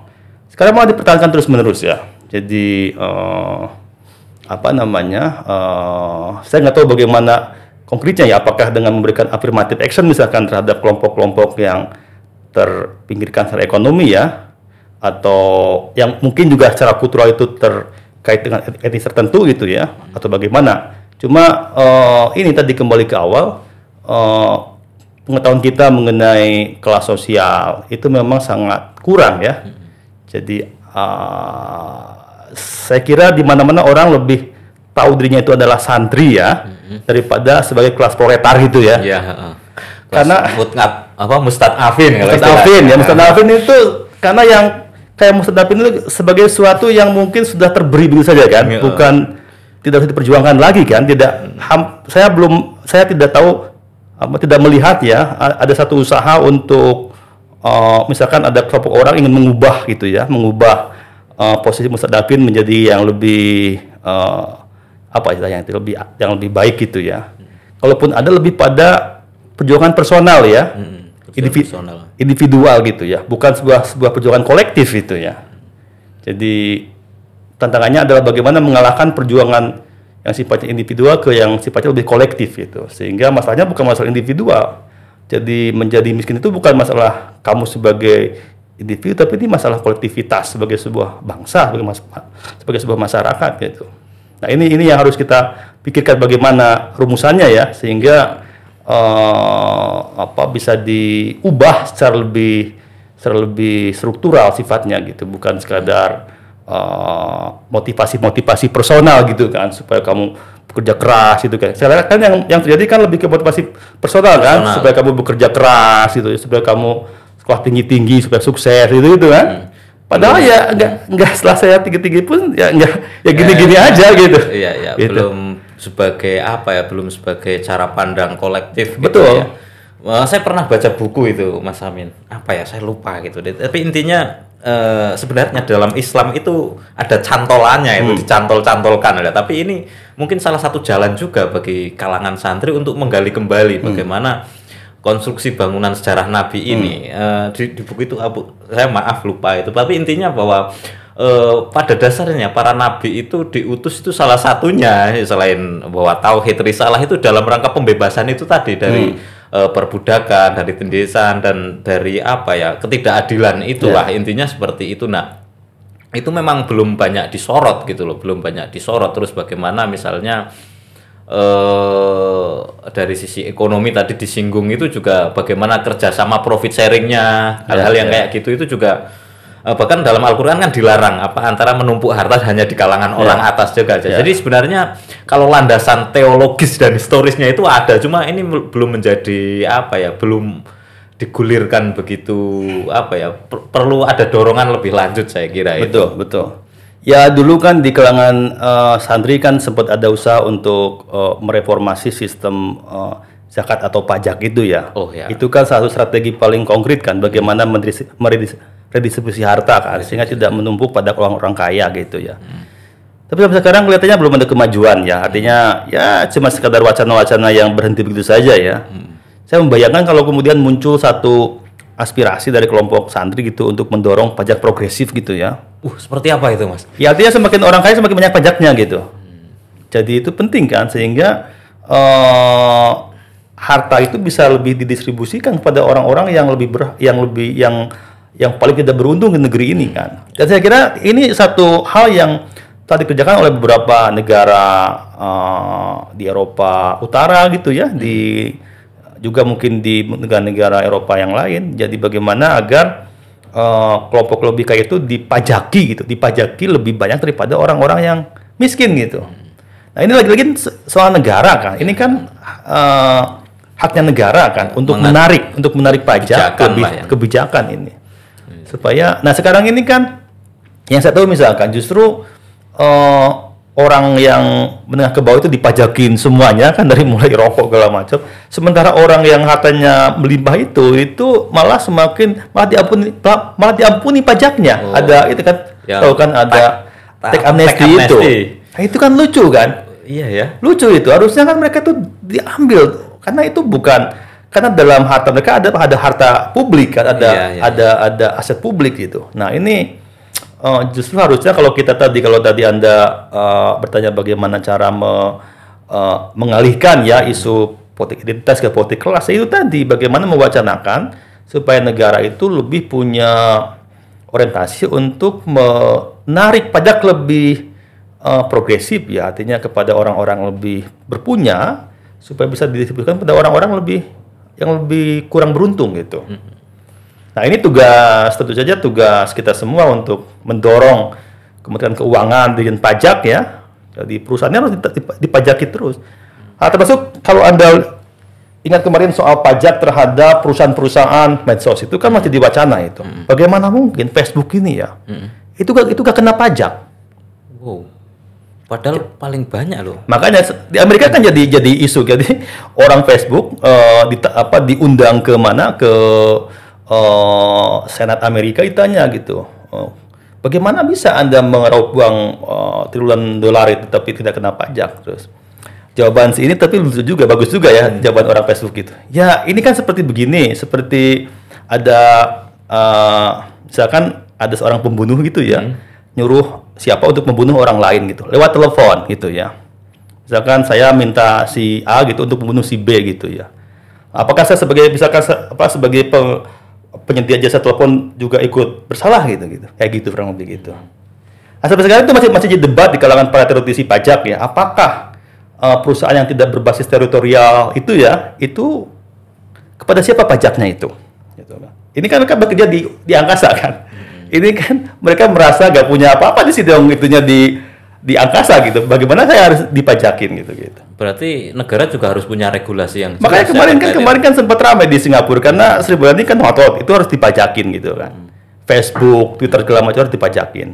Sekarang mau dipertahankan terus-menerus ya. Jadi uh, apa namanya? Uh, saya nggak tahu bagaimana konkretnya ya. Apakah dengan memberikan affirmative action misalkan terhadap kelompok-kelompok yang terpinggirkan secara ekonomi ya, atau yang mungkin juga secara kultural itu terkait dengan etnis tertentu gitu ya, atau bagaimana? Cuma uh, ini tadi kembali ke awal uh, pengetahuan kita mengenai kelas sosial itu memang sangat kurang ya. Hmm. Jadi uh, saya kira di mana-mana orang lebih tahu dirinya itu adalah santri ya hmm. daripada sebagai kelas proletar gitu ya. Iya. Uh, karena mutngat apa Mustad Afin Afin ya Mustad Afin itu karena yang kayak Mustad Afin itu sebagai suatu yang mungkin sudah terberi begitu saja kan, ya, bukan tidak harus diperjuangkan lagi kan tidak ham, saya belum saya tidak tahu tidak melihat ya ada satu usaha untuk uh, misalkan ada kelompok orang ingin mengubah gitu ya mengubah uh, posisi Musadakin menjadi yang lebih uh, apa istilahnya yang lebih yang lebih baik gitu ya kalaupun ada lebih pada perjuangan personal ya hmm, individu personal. individual gitu ya bukan sebuah sebuah perjuangan kolektif itu ya jadi tantangannya adalah bagaimana mengalahkan perjuangan yang sifatnya individual ke yang sifatnya lebih kolektif gitu. Sehingga masalahnya bukan masalah individual. Jadi menjadi miskin itu bukan masalah kamu sebagai individu, tapi ini masalah kolektivitas sebagai sebuah bangsa, sebagai, mas sebagai sebuah masyarakat gitu. Nah ini ini yang harus kita pikirkan bagaimana rumusannya ya, sehingga uh, apa bisa diubah secara lebih secara lebih struktural sifatnya gitu, bukan sekadar motivasi-motivasi uh, personal gitu kan supaya kamu bekerja keras gitu kan. Saya kan yang yang terjadi kan lebih ke motivasi personal kan supaya kamu bekerja keras gitu supaya kamu sekolah tinggi-tinggi supaya sukses gitu gitu kan. Hmm. Padahal ya enggak enggak setelah saya tinggi-tinggi pun ya enggak ya, ya gini-gini ya, aja gitu. Iya, iya, gitu. belum sebagai apa ya, belum sebagai cara pandang kolektif gitu Betul. ya Eh, saya pernah baca buku itu Mas Amin apa ya saya lupa gitu tapi intinya uh, sebenarnya dalam Islam itu ada cantolannya itu hmm. dicantol-cantolkan ada tapi ini mungkin salah satu jalan juga bagi kalangan santri untuk menggali kembali hmm. bagaimana konstruksi bangunan sejarah Nabi hmm. ini hmm. uh, di, di buku itu abu, saya maaf lupa itu tapi intinya bahwa uh, pada dasarnya para nabi itu diutus itu salah satunya selain bahwa tauhid risalah itu dalam rangka pembebasan itu tadi dari hmm uh, perbudakan, dari tindisan dan dari apa ya ketidakadilan itulah yeah. intinya seperti itu nah itu memang belum banyak disorot gitu loh, belum banyak disorot. Terus bagaimana misalnya eh, dari sisi ekonomi tadi disinggung itu juga bagaimana kerjasama profit sharingnya ya, hal-hal yeah, yang ya. kayak gitu itu juga bahkan dalam Al-Qur'an kan dilarang apa antara menumpuk harta hanya di kalangan yeah. orang atas juga aja. Iya. Yeah. Jadi sebenarnya kalau landasan teologis dan historisnya itu ada, cuma ini belum menjadi apa ya, belum digulirkan begitu apa ya per perlu ada dorongan lebih lanjut saya kira betul, itu betul ya dulu kan di kalangan uh, santri kan sempat ada usaha untuk uh, mereformasi sistem uh, zakat atau pajak itu ya oh ya itu kan satu strategi paling konkret kan bagaimana meredis redistribusi harta kan iya, sehingga iya. tidak menumpuk pada orang-orang kaya gitu ya. Hmm. Tapi sampai sekarang kelihatannya belum ada kemajuan ya. Iya. Artinya ya cuma sekadar wacana-wacana yang berhenti begitu saja ya. Hmm. Saya membayangkan kalau kemudian muncul satu aspirasi dari kelompok santri gitu untuk mendorong pajak progresif gitu ya. Uh, seperti apa itu, Mas? Ya artinya semakin orang kaya semakin banyak pajaknya gitu. Hmm. Jadi itu penting kan sehingga uh, harta itu bisa lebih didistribusikan kepada orang-orang yang lebih ber, yang lebih yang yang paling tidak beruntung di negeri ini kan. Dan saya kira ini satu hal yang telah dikerjakan oleh beberapa negara uh, di Eropa Utara gitu ya, di juga mungkin di negara-negara Eropa yang lain. Jadi bagaimana agar uh, kelompok lebih kayak itu dipajaki gitu, dipajaki lebih banyak daripada orang-orang yang miskin gitu. Nah ini lagi-lagi soal negara kan, ini kan uh, haknya negara kan untuk menarik untuk menarik pajak kebijakan, ya. kebijakan ini supaya nah sekarang ini kan yang saya tahu misalkan justru uh, orang yang menengah ke bawah itu dipajakin semuanya kan dari mulai rokok segala macam sementara orang yang hartanya melimpah itu itu malah semakin malah diampuni malah diampuni pajaknya oh. ada itu kan ya. tahu kan ada teks amnesty itu nah, itu kan lucu kan iya ya lucu itu harusnya kan mereka tuh diambil karena itu bukan karena dalam harta mereka ada ada harta publik kan ada iya, iya. ada iya. ada aset publik gitu nah ini uh, justru harusnya kalau kita tadi kalau tadi anda uh, bertanya bagaimana cara me, uh, mengalihkan ya isu politik identitas ke politik kelas itu tadi bagaimana mewacanakan supaya negara itu lebih punya orientasi untuk menarik pajak lebih uh, progresif ya artinya kepada orang-orang lebih berpunya supaya bisa didistribusikan pada orang-orang lebih yang lebih kurang beruntung gitu. Hmm. Nah ini tugas tentu saja tugas kita semua untuk mendorong Kementerian Keuangan, dengan Pajak ya, jadi perusahaannya harus dipajaki terus. Nah, termasuk kalau anda ingat kemarin soal pajak terhadap perusahaan-perusahaan medsos itu kan masih diwacana itu. Hmm. Bagaimana mungkin Facebook ini ya, hmm. itu gak itu gak kena pajak. Padahal ya. paling banyak loh. Makanya di Amerika kan jadi jadi isu jadi orang Facebook uh, di, apa diundang ke mana ke uh, Senat Amerika ditanya gitu. Uh, bagaimana bisa Anda mengeruk uang uh, eh, triliunan dolar itu tapi tidak kena pajak terus. Jawaban si ini tapi lucu juga bagus juga ya hmm. jawaban orang Facebook gitu. Ya, ini kan seperti begini, seperti ada uh, misalkan ada seorang pembunuh gitu ya. Hmm nyuruh siapa untuk membunuh orang lain gitu lewat telepon gitu ya misalkan saya minta si A gitu untuk membunuh si B gitu ya apakah saya sebagai misalkan apa sebagai pe, penyedia jasa telepon juga ikut bersalah gitu gitu kayak gitu kurang lebih gitu nah, sekarang itu masih masih jadi debat di kalangan para teroritisi pajak ya apakah uh, perusahaan yang tidak berbasis teritorial itu ya itu kepada siapa pajaknya itu gitu kan. ini kan mereka bekerja di di angkasa kan ini kan mereka merasa gak punya apa-apa di situ yang itunya di di angkasa gitu. Bagaimana saya harus dipajakin gitu gitu. Berarti negara juga harus punya regulasi yang Makanya ya, kemarin kan ya? kemarin kan sempat ramai di Singapura karena Sri Mulyani kan ngotot itu harus dipajakin gitu kan. Hmm. Facebook, Twitter segala macam harus dipajakin.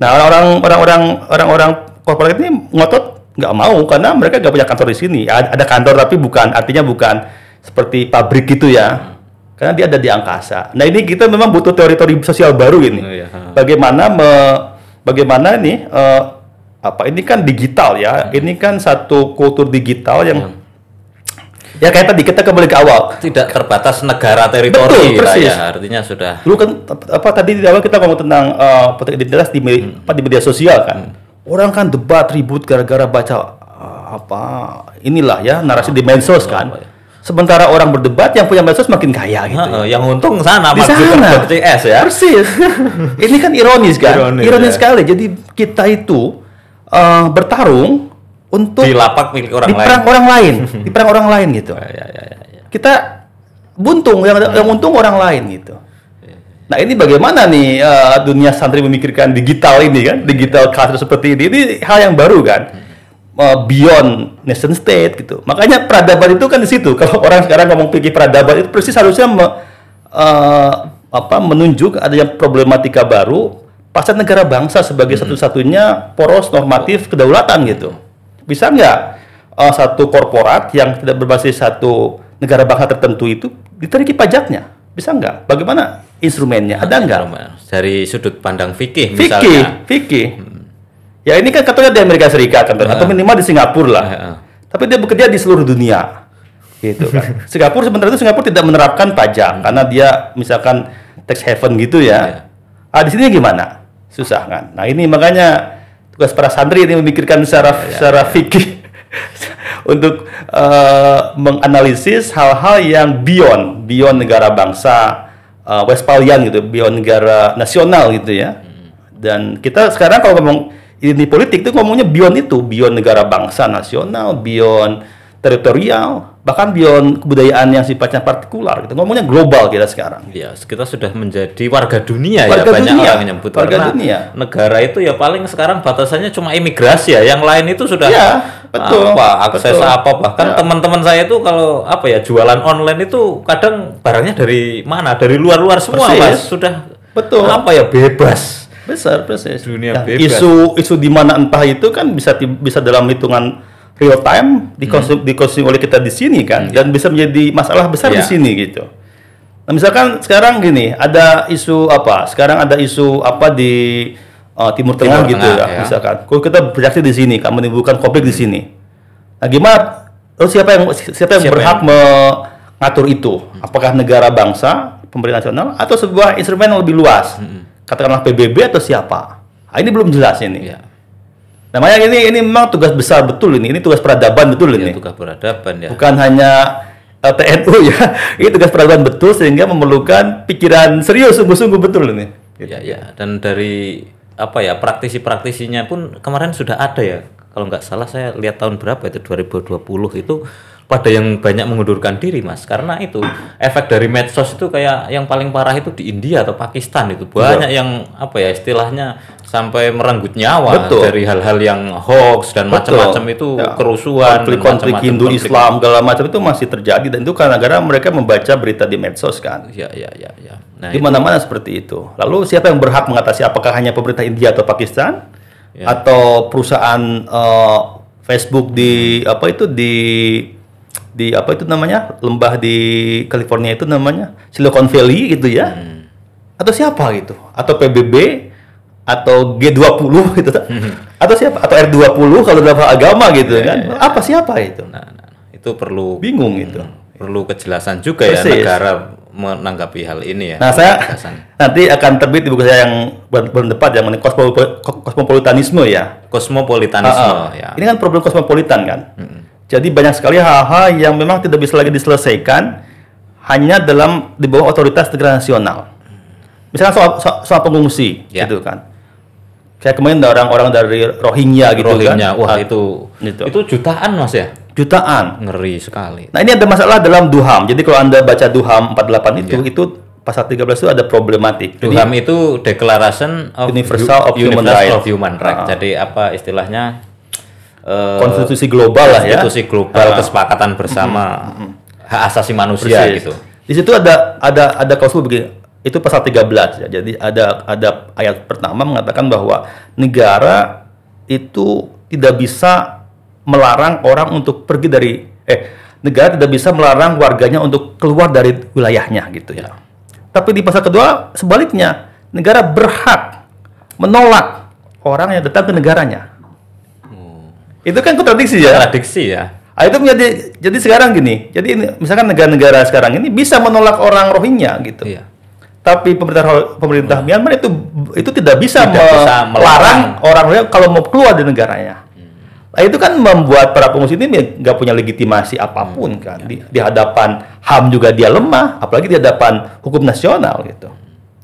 Nah, orang-orang orang-orang orang-orang korporat ini ngotot nggak mau karena mereka nggak punya kantor di sini. Ada kantor tapi bukan artinya bukan seperti pabrik gitu ya. Hmm karena dia ada di angkasa. Nah ini kita memang butuh teori-teori sosial baru ini. Oh, iya. Bagaimana me, bagaimana nih eh, uh, apa ini kan digital ya? Hmm. Ini kan satu kultur digital yang hmm. Ya kayak tadi kita kembali ke awal. Tidak terbatas negara teritori Betul, ya. persis. ya. Artinya sudah. Lu kan apa tadi di awal kita ngomong tentang uh, eh, identitas di, hmm. apa, di media sosial kan. Hmm. Orang kan debat ribut gara-gara baca uh, apa inilah ya narasi oh, di medsos oh, kan. ya Sementara orang berdebat yang punya medsos makin kaya gitu. Ha, ya. yang untung sana di sana. CS ya. Persis. [laughs] Ini kan ironis kan? Ironis, ironis ya. sekali. Jadi kita itu uh, bertarung untuk di lapak milik orang di lain. perang orang lain, [laughs] di perang orang lain gitu. Ya, ya, ya, ya. ya. Kita buntung yang yang untung orang lain gitu. Nah ini bagaimana nih uh, dunia santri memikirkan digital ini kan, digital culture seperti ini, ini hal yang baru kan uh, beyond nation state gitu. Makanya peradaban itu kan di situ. [laughs] Kalau orang sekarang ngomong pikir peradaban itu persis harusnya me, uh, apa menunjuk adanya problematika baru pasca negara bangsa sebagai hmm. satu-satunya poros normatif kedaulatan gitu. Bisa nggak uh, satu korporat yang tidak berbasis satu negara bangsa tertentu itu diteriki pajaknya? Bisa nggak? Bagaimana instrumennya? Ada nggak? Dari sudut pandang fikih misalnya. Fikih, fikih. Ya ini kan katanya di Amerika Serikat kan, uh, atau ah. minimal di Singapura lah. Ah, ah. Tapi dia bekerja di seluruh dunia. Gitu kan. [laughs] Singapura sebenarnya itu Singapura tidak menerapkan pajak hmm. karena dia misalkan tax haven gitu ya. Iya. Ah di sini gimana? Susah kan. Nah ini makanya tugas para santri ini memikirkan secara yeah, iya, secara iya. fikih [laughs] untuk eh, menganalisis hal-hal yang beyond beyond negara bangsa uh, Westphalian gitu, beyond negara nasional gitu ya. Hmm. Dan kita sekarang kalau ngomong di politik itu ngomongnya beyond itu, beyond negara bangsa nasional, beyond teritorial, bahkan beyond kebudayaan yang sifatnya partikular. Kita gitu. ngomongnya global kita sekarang. Iya, kita sudah menjadi warga dunia ya, warga ya dunia. banyak orang menyebut warga karena dunia. negara itu ya paling sekarang batasannya cuma imigrasi ya. Yang lain itu sudah ya, betul, apa akses betul. apa bahkan ya. teman-teman saya itu kalau apa ya jualan online itu kadang barangnya dari mana? Dari luar-luar semua, Persis. Mas. Sudah betul. Apa ya bebas besar persis dunia nah, bebas isu isu di mana entah itu kan bisa bisa dalam hitungan real time dikonsum, hmm. dikonsumsi oleh kita di sini kan hmm. dan bisa menjadi masalah besar yeah. di ya. sini gitu nah, misalkan sekarang gini ada isu apa sekarang ada isu apa di uh, Timur Tengah, Timur gitu Tengah, ya, ya misalkan kalau kita beraksi di sini kan menimbulkan konflik hmm. di sini nah gimana lalu oh, siapa yang siapa yang berhak yang? mengatur itu hmm. apakah negara bangsa pemerintah nasional atau sebuah instrumen yang lebih luas hmm katakanlah PBB atau siapa nah, ini belum jelas ini ya. namanya ini ini memang tugas besar betul ini ini tugas peradaban betul ya, ini tugas peradaban ya bukan hanya eh, TNI ya [laughs] ini tugas peradaban betul sehingga memerlukan pikiran serius sungguh-sungguh betul ini gitu. ya ya dan dari apa ya praktisi-praktisinya pun kemarin sudah ada ya kalau nggak salah saya lihat tahun berapa itu 2020 itu pada yang banyak mengundurkan diri mas karena itu efek dari medsos itu kayak yang paling parah itu di India atau Pakistan itu iya. banyak Betul. yang apa ya istilahnya sampai merenggut nyawa Betul. dari hal-hal yang hoax dan macam-macam itu ya. kerusuhan konflik-konflik Hindu konflik. Islam segala macam itu masih terjadi dan itu karena karena mereka membaca berita di medsos kan ya ya ya ya nah, di mana-mana seperti itu lalu siapa yang berhak mengatasi apakah hanya pemerintah India atau Pakistan ya. atau perusahaan uh, Facebook di apa itu di di apa itu namanya lembah di California itu namanya Silicon Valley gitu ya hmm. atau siapa gitu atau PBB atau G20 [laughs] gitu hmm. [laughs] atau siapa atau R20 kalau dalam agama gitu yeah, kan yeah, iya. apa siapa itu nah, nah, nah. itu perlu bingung gitu. hmm, perlu kejelasan juga ya Persis. ya negara menanggapi hal ini ya. Nah, saya kejelasan. nanti akan terbit di buku saya yang belum tepat yang kosmopolitanisme ya. Kosmopolitanisme uh, uh. ya. Ini kan problem kosmopolitan kan. Hmm jadi banyak sekali hal-hal yang memang tidak bisa lagi diselesaikan hanya dalam di bawah otoritas negara nasional. Misalnya soal, soal, soal pengungsi, yeah. gitu kan. Kayak kemarin orang-orang dari Rohingya gitu kan. Rohingya, kan. wah ah, itu, gitu. itu jutaan mas ya? Jutaan. Ngeri sekali. Nah ini ada masalah dalam Duham. Jadi kalau Anda baca Duham 48 itu, yeah. itu pasal 13 itu ada problematik. Duham itu Declaration of Universal of Human Rights. human right. Uh -huh. Jadi apa istilahnya Eh, konstitusi global lah ya konstitusi global uh, kesepakatan bersama uh, uh, hak asasi manusia persis. gitu di situ ada ada ada klausul begini itu pasal 13 ya. Jadi ada ada ayat pertama mengatakan bahwa negara itu tidak bisa melarang orang untuk pergi dari eh negara tidak bisa melarang warganya untuk keluar dari wilayahnya gitu ya. Tapi di pasal kedua sebaliknya negara berhak menolak orang yang datang ke negaranya. Itu kan kontradiksi ya. Kontradiksi ya. ah, itu menjadi jadi sekarang gini. Jadi ini misalkan negara-negara sekarang ini bisa menolak orang Rohingya gitu. Iya. Tapi pemerintah pemerintah hmm. Myanmar itu itu tidak bisa, tidak me bisa melarang orang Rohingya kalau mau keluar dari negaranya. Hmm. Nah, itu kan membuat para pengungsi ini nggak punya legitimasi apapun hmm. kan di, iya. di hadapan HAM juga dia lemah, apalagi di hadapan hukum nasional gitu. Hmm.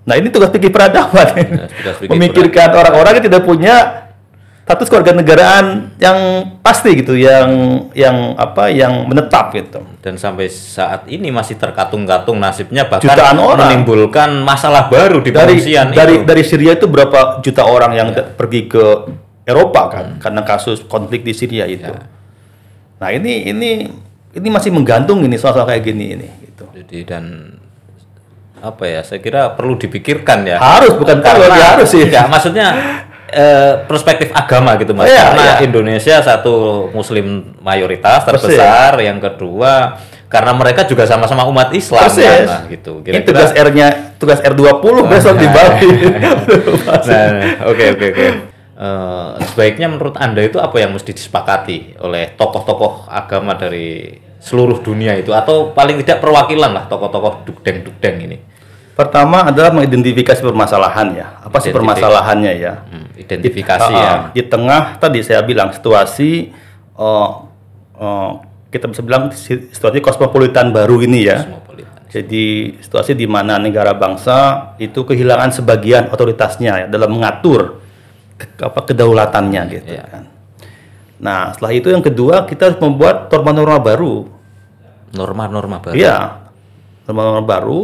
Nah ini tugas pikir peradaban, tugas [laughs] memikirkan orang-orang yang tidak punya status keluarga negaraan yang pasti gitu, yang yang apa, yang menetap gitu. Dan sampai saat ini masih terkatung-katung nasibnya bahkan jutaan orang menimbulkan masalah baru di dari, dari, itu. Dari Syria itu berapa juta orang yang ya. pergi ke Eropa kan hmm. karena kasus konflik di Syria itu. Ya. Nah, ini ini ini masih menggantung ini soal-soal kayak gini ini gitu. Jadi dan apa ya saya kira perlu dipikirkan ya harus bukan karena, karena ya harus sih ya maksudnya [laughs] Eh, perspektif agama gitu mas, oh, iya, karena iya. Indonesia satu Muslim mayoritas terbesar, Persis. yang kedua karena mereka juga sama-sama umat Islam Persis. kan, nah, gitu. Kira -kira, Ini tugas R-nya tugas R20 oh, besok iya. [laughs] nah, di nah, Bali. Nah. oke oke oke. Eh, sebaiknya menurut anda itu apa yang mesti disepakati oleh tokoh-tokoh agama dari seluruh dunia itu atau paling tidak perwakilan lah tokoh-tokoh dukdeng dukdeng ini? Pertama adalah mengidentifikasi permasalahan ya. Apa sih permasalahannya ya? Hmm, identifikasi di, ya. Uh, di tengah tadi saya bilang situasi uh, uh, kita bisa bilang situasi kosmopolitan baru ini ya. Jadi situasi di mana negara bangsa itu kehilangan sebagian otoritasnya ya, dalam mengatur ke, apa kedaulatannya gitu yeah. kan. Nah setelah itu yang kedua kita harus membuat norma-norma baru. Norma-norma baru. Iya, norma-norma baru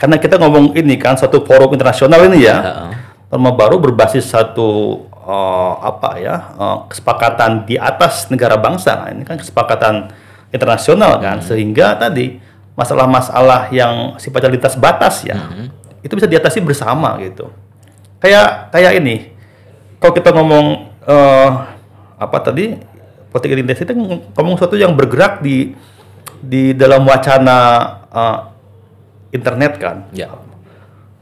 karena kita ngomong ini kan satu forum internasional ini ya. Norma baru berbasis satu uh, apa ya uh, kesepakatan di atas negara bangsa. Nah, ini kan kesepakatan internasional kan, hmm. sehingga tadi masalah-masalah yang sifatnya lintas batas ya hmm. itu bisa diatasi bersama gitu. Kayak kayak ini, kalau kita ngomong uh, apa tadi politik identitas itu ngomong sesuatu yang bergerak di di dalam wacana uh, internet kan. Ya.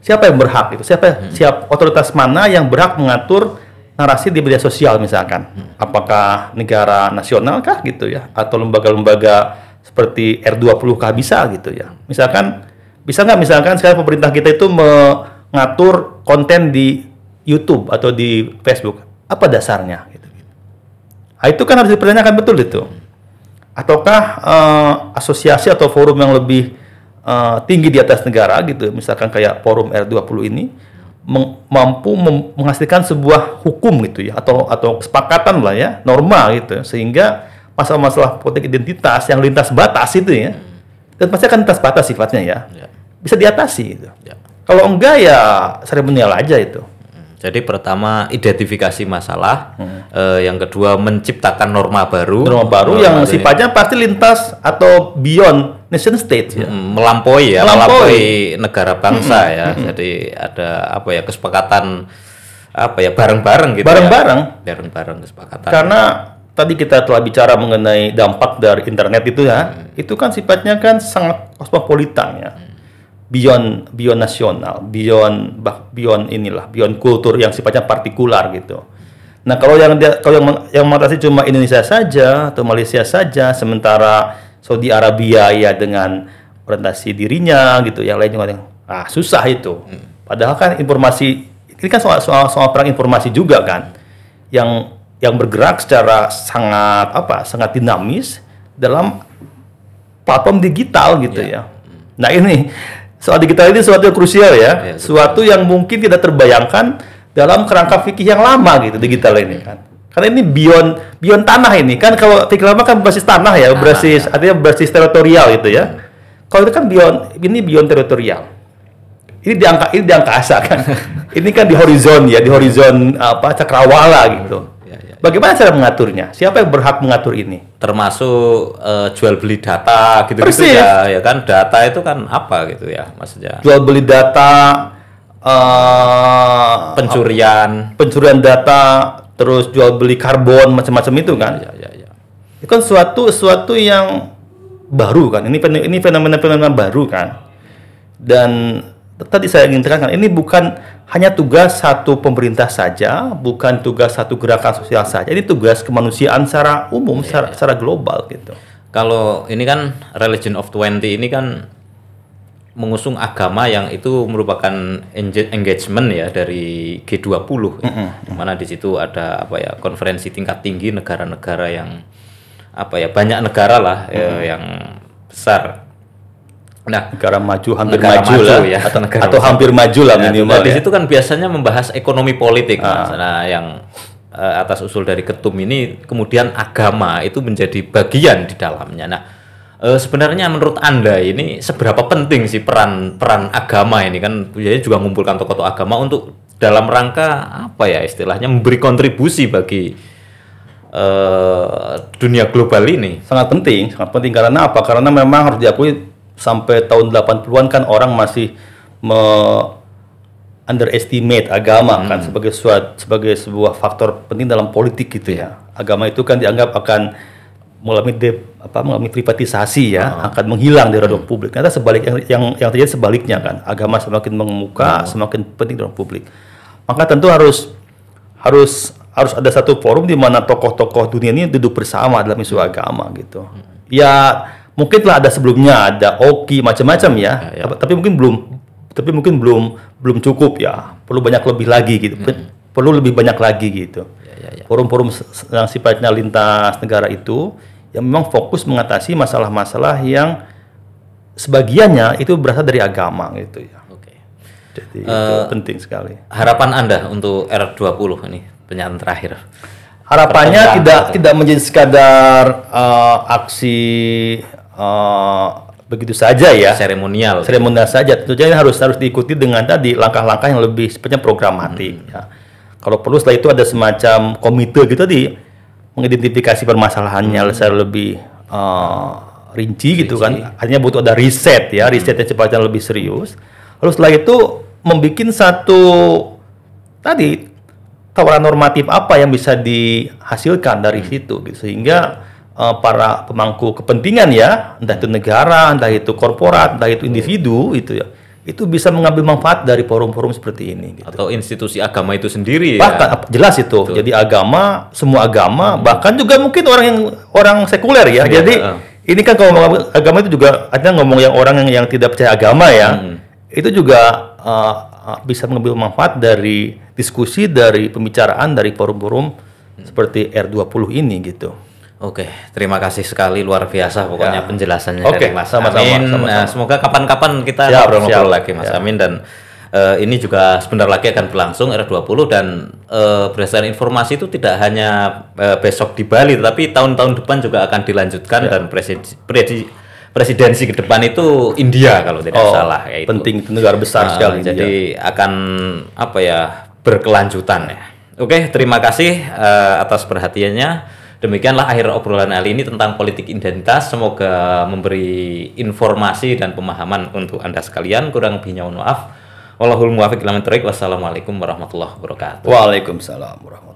Siapa yang berhak itu? Siapa hmm. siap otoritas mana yang berhak mengatur narasi di media sosial misalkan? Hmm. Apakah negara nasional kah gitu ya atau lembaga-lembaga seperti R20 kah bisa gitu ya. Misalkan bisa nggak misalkan sekarang pemerintah kita itu mengatur konten di YouTube atau di Facebook. Apa dasarnya gitu. gitu. Nah, itu kan harus dipertanyakan betul itu. Hmm. Ataukah uh, asosiasi atau forum yang lebih Eh, tinggi di atas negara gitu, misalkan kayak forum R20 ini meng, mampu mem, menghasilkan sebuah hukum gitu ya atau atau kesepakatan lah ya, normal gitu sehingga masalah-masalah politik identitas yang lintas batas itu ya. Dan pasti akan lintas batas sifatnya ya. ya. Bisa diatasi gitu. Ya. Kalau enggak ya seremonial aja itu. Jadi pertama identifikasi masalah, hmm. Eh, yang kedua menciptakan norma baru. Norma baru norma yang baru sifatnya ini. Ya. pasti lintas atau beyond nation state ya. melampaui ya, melampaui, melampaui negara bangsa hmm. ya. Hmm. Jadi ada apa ya kesepakatan apa ya bareng-bareng gitu. Ya. Bareng-bareng. Ya. Bareng-bareng kesepakatan. Karena ya. tadi kita telah bicara mengenai dampak dari internet itu ya. Hmm. Itu kan sifatnya kan sangat kosmopolitan ya. Hmm beyond beyond nasional, beyond beyond inilah, beyond kultur yang sifatnya partikular gitu. Nah kalau yang dia, kalau yang yang mengatasi cuma Indonesia saja atau Malaysia saja, sementara Saudi Arabia ya dengan orientasi dirinya gitu, yang lain juga yang ah susah itu. Hmm. Padahal kan informasi ini kan soal soal, soal perang informasi juga kan, yang yang bergerak secara sangat apa sangat dinamis dalam platform digital gitu yeah. ya. Nah ini soal digital ini suatu yang krusial ya, ya suatu yang mungkin tidak terbayangkan dalam kerangka fikih yang lama gitu digital ini kan. Karena ini beyond beyond tanah ini kan kalau fikih lama kan berbasis tanah ya, ah, berbasis ya. artinya berbasis teritorial gitu ya. Hmm. Kalau itu kan beyond ini beyond teritorial. Ini diangka ini di angkasa kan. [laughs] ini kan di horizon ya, di horizon apa cakrawala gitu. Bagaimana cara mengaturnya? Siapa yang berhak mengatur ini? Termasuk uh, jual beli data gitu-gitu ya, ya kan data itu kan apa gitu ya maksudnya? Jual beli data, uh, pencurian, pencurian data, terus jual beli karbon macam-macam itu kan? Ya, ya, ya. Itu kan suatu suatu yang baru kan? Ini ini fenomena-fenomena baru kan? Dan tadi saya ingin tekankan ini bukan hanya tugas satu pemerintah saja, bukan tugas satu gerakan sosial saja. Ini tugas kemanusiaan secara umum, yeah. secara, iya. secara global gitu. Kalau ini kan religion of twenty ini kan mengusung agama yang itu merupakan engagement ya dari G20 ya. Mm -hmm. di situ ada apa ya konferensi tingkat tinggi negara-negara yang apa ya banyak negara lah mm yang besar Nah, negara maju hampir negara maju, maju lah ya. atau negara atau maju. hampir maju lah nah, minimal. Nah, di ya. situ kan biasanya membahas ekonomi politik. Ah. Nah, yang uh, atas usul dari ketum ini kemudian agama itu menjadi bagian di dalamnya. Nah, uh, sebenarnya menurut Anda ini seberapa penting sih peran-peran agama ini kan jadi juga mengumpulkan tokoh-tokoh agama untuk dalam rangka apa ya istilahnya memberi kontribusi bagi uh, dunia global ini. Sangat penting, sangat penting karena apa? Karena memang harus diakui sampai tahun 80-an kan orang masih me underestimate agama kan hmm. kan sebagai suat, sebagai sebuah faktor penting dalam politik gitu ya. Iya. Agama itu kan dianggap akan mengalami de, apa mengalami privatisasi ya, hmm. akan menghilang di radar publik. Ternyata sebalik yang, yang yang terjadi sebaliknya kan. Agama semakin mengemuka, hmm. semakin penting dalam publik. Maka tentu harus harus harus ada satu forum di mana tokoh-tokoh dunia ini duduk bersama dalam isu hmm. agama gitu. Ya mungkin telah ada sebelumnya ada oki macam-macam ya, ah, ya, ya. Tapi, mungkin belum tapi mungkin belum belum cukup ya perlu banyak lebih lagi gitu hmm. perlu lebih banyak lagi gitu forum-forum ya, ya, ya. yang sifatnya lintas negara itu yang memang fokus mengatasi masalah-masalah yang sebagiannya itu berasal dari agama gitu ya oke okay. jadi uh, itu eh, penting sekali harapan anda untuk R20 ini penyataan terakhir harapannya tidak atau? Gitu. tidak menjadi sekadar uh, aksi Eh, begitu saja ya seremonial seremonial saja tentunya ini harus harus diikuti dengan tadi langkah-langkah yang lebih sepertinya programatik hmm. ya. kalau perlu setelah itu ada semacam komite gitu di mengidentifikasi permasalahannya hmm. secara lebih uh, eh, rinci, rinci gitu kan artinya butuh ada riset ya hmm. riset yang cepatnya lebih serius lalu setelah itu membuat satu tadi tawaran normatif apa yang bisa dihasilkan dari hmm. situ gitu sehingga uh, para pemangku kepentingan ya, entah itu negara, entah itu korporat, entah itu individu itu ya itu bisa mengambil manfaat dari forum-forum seperti ini gitu. atau institusi agama itu sendiri ya. bahkan ya? jelas itu Betul. jadi agama semua agama hmm. bahkan juga mungkin orang yang orang sekuler ya, ya jadi uh. ini kan kalau ngomong agama itu juga ada ngomong yang orang yang, yang tidak percaya agama ya hmm. itu juga uh, bisa mengambil manfaat dari diskusi dari pembicaraan dari forum-forum hmm. seperti R20 ini gitu Oke, terima kasih sekali luar biasa pokoknya ya. penjelasannya Oke, dari Mas sama Amin. Sama -sama. Nah, semoga kapan-kapan kita ngobrol-ngobrol lagi Mas ya. Amin dan uh, ini juga sebentar lagi akan berlangsung R20 dan uh, berdasarkan informasi itu tidak hanya uh, besok di Bali tapi tahun-tahun depan juga akan dilanjutkan ya. dan presidensi presidensi ke depan itu India kalau tidak oh, salah ya itu. Penting itu negara besar uh, sekali. Jadi India. akan apa ya berkelanjutan ya. Oke, terima kasih uh, atas perhatiannya. Demikianlah akhir obrolan kali ini tentang politik identitas. Semoga memberi informasi dan pemahaman untuk Anda sekalian. Kurang lebihnya mohon maaf. Wallahul muwafiq Wassalamualaikum warahmatullahi wabarakatuh. Waalaikumsalam warahmatullahi wabarakatuh.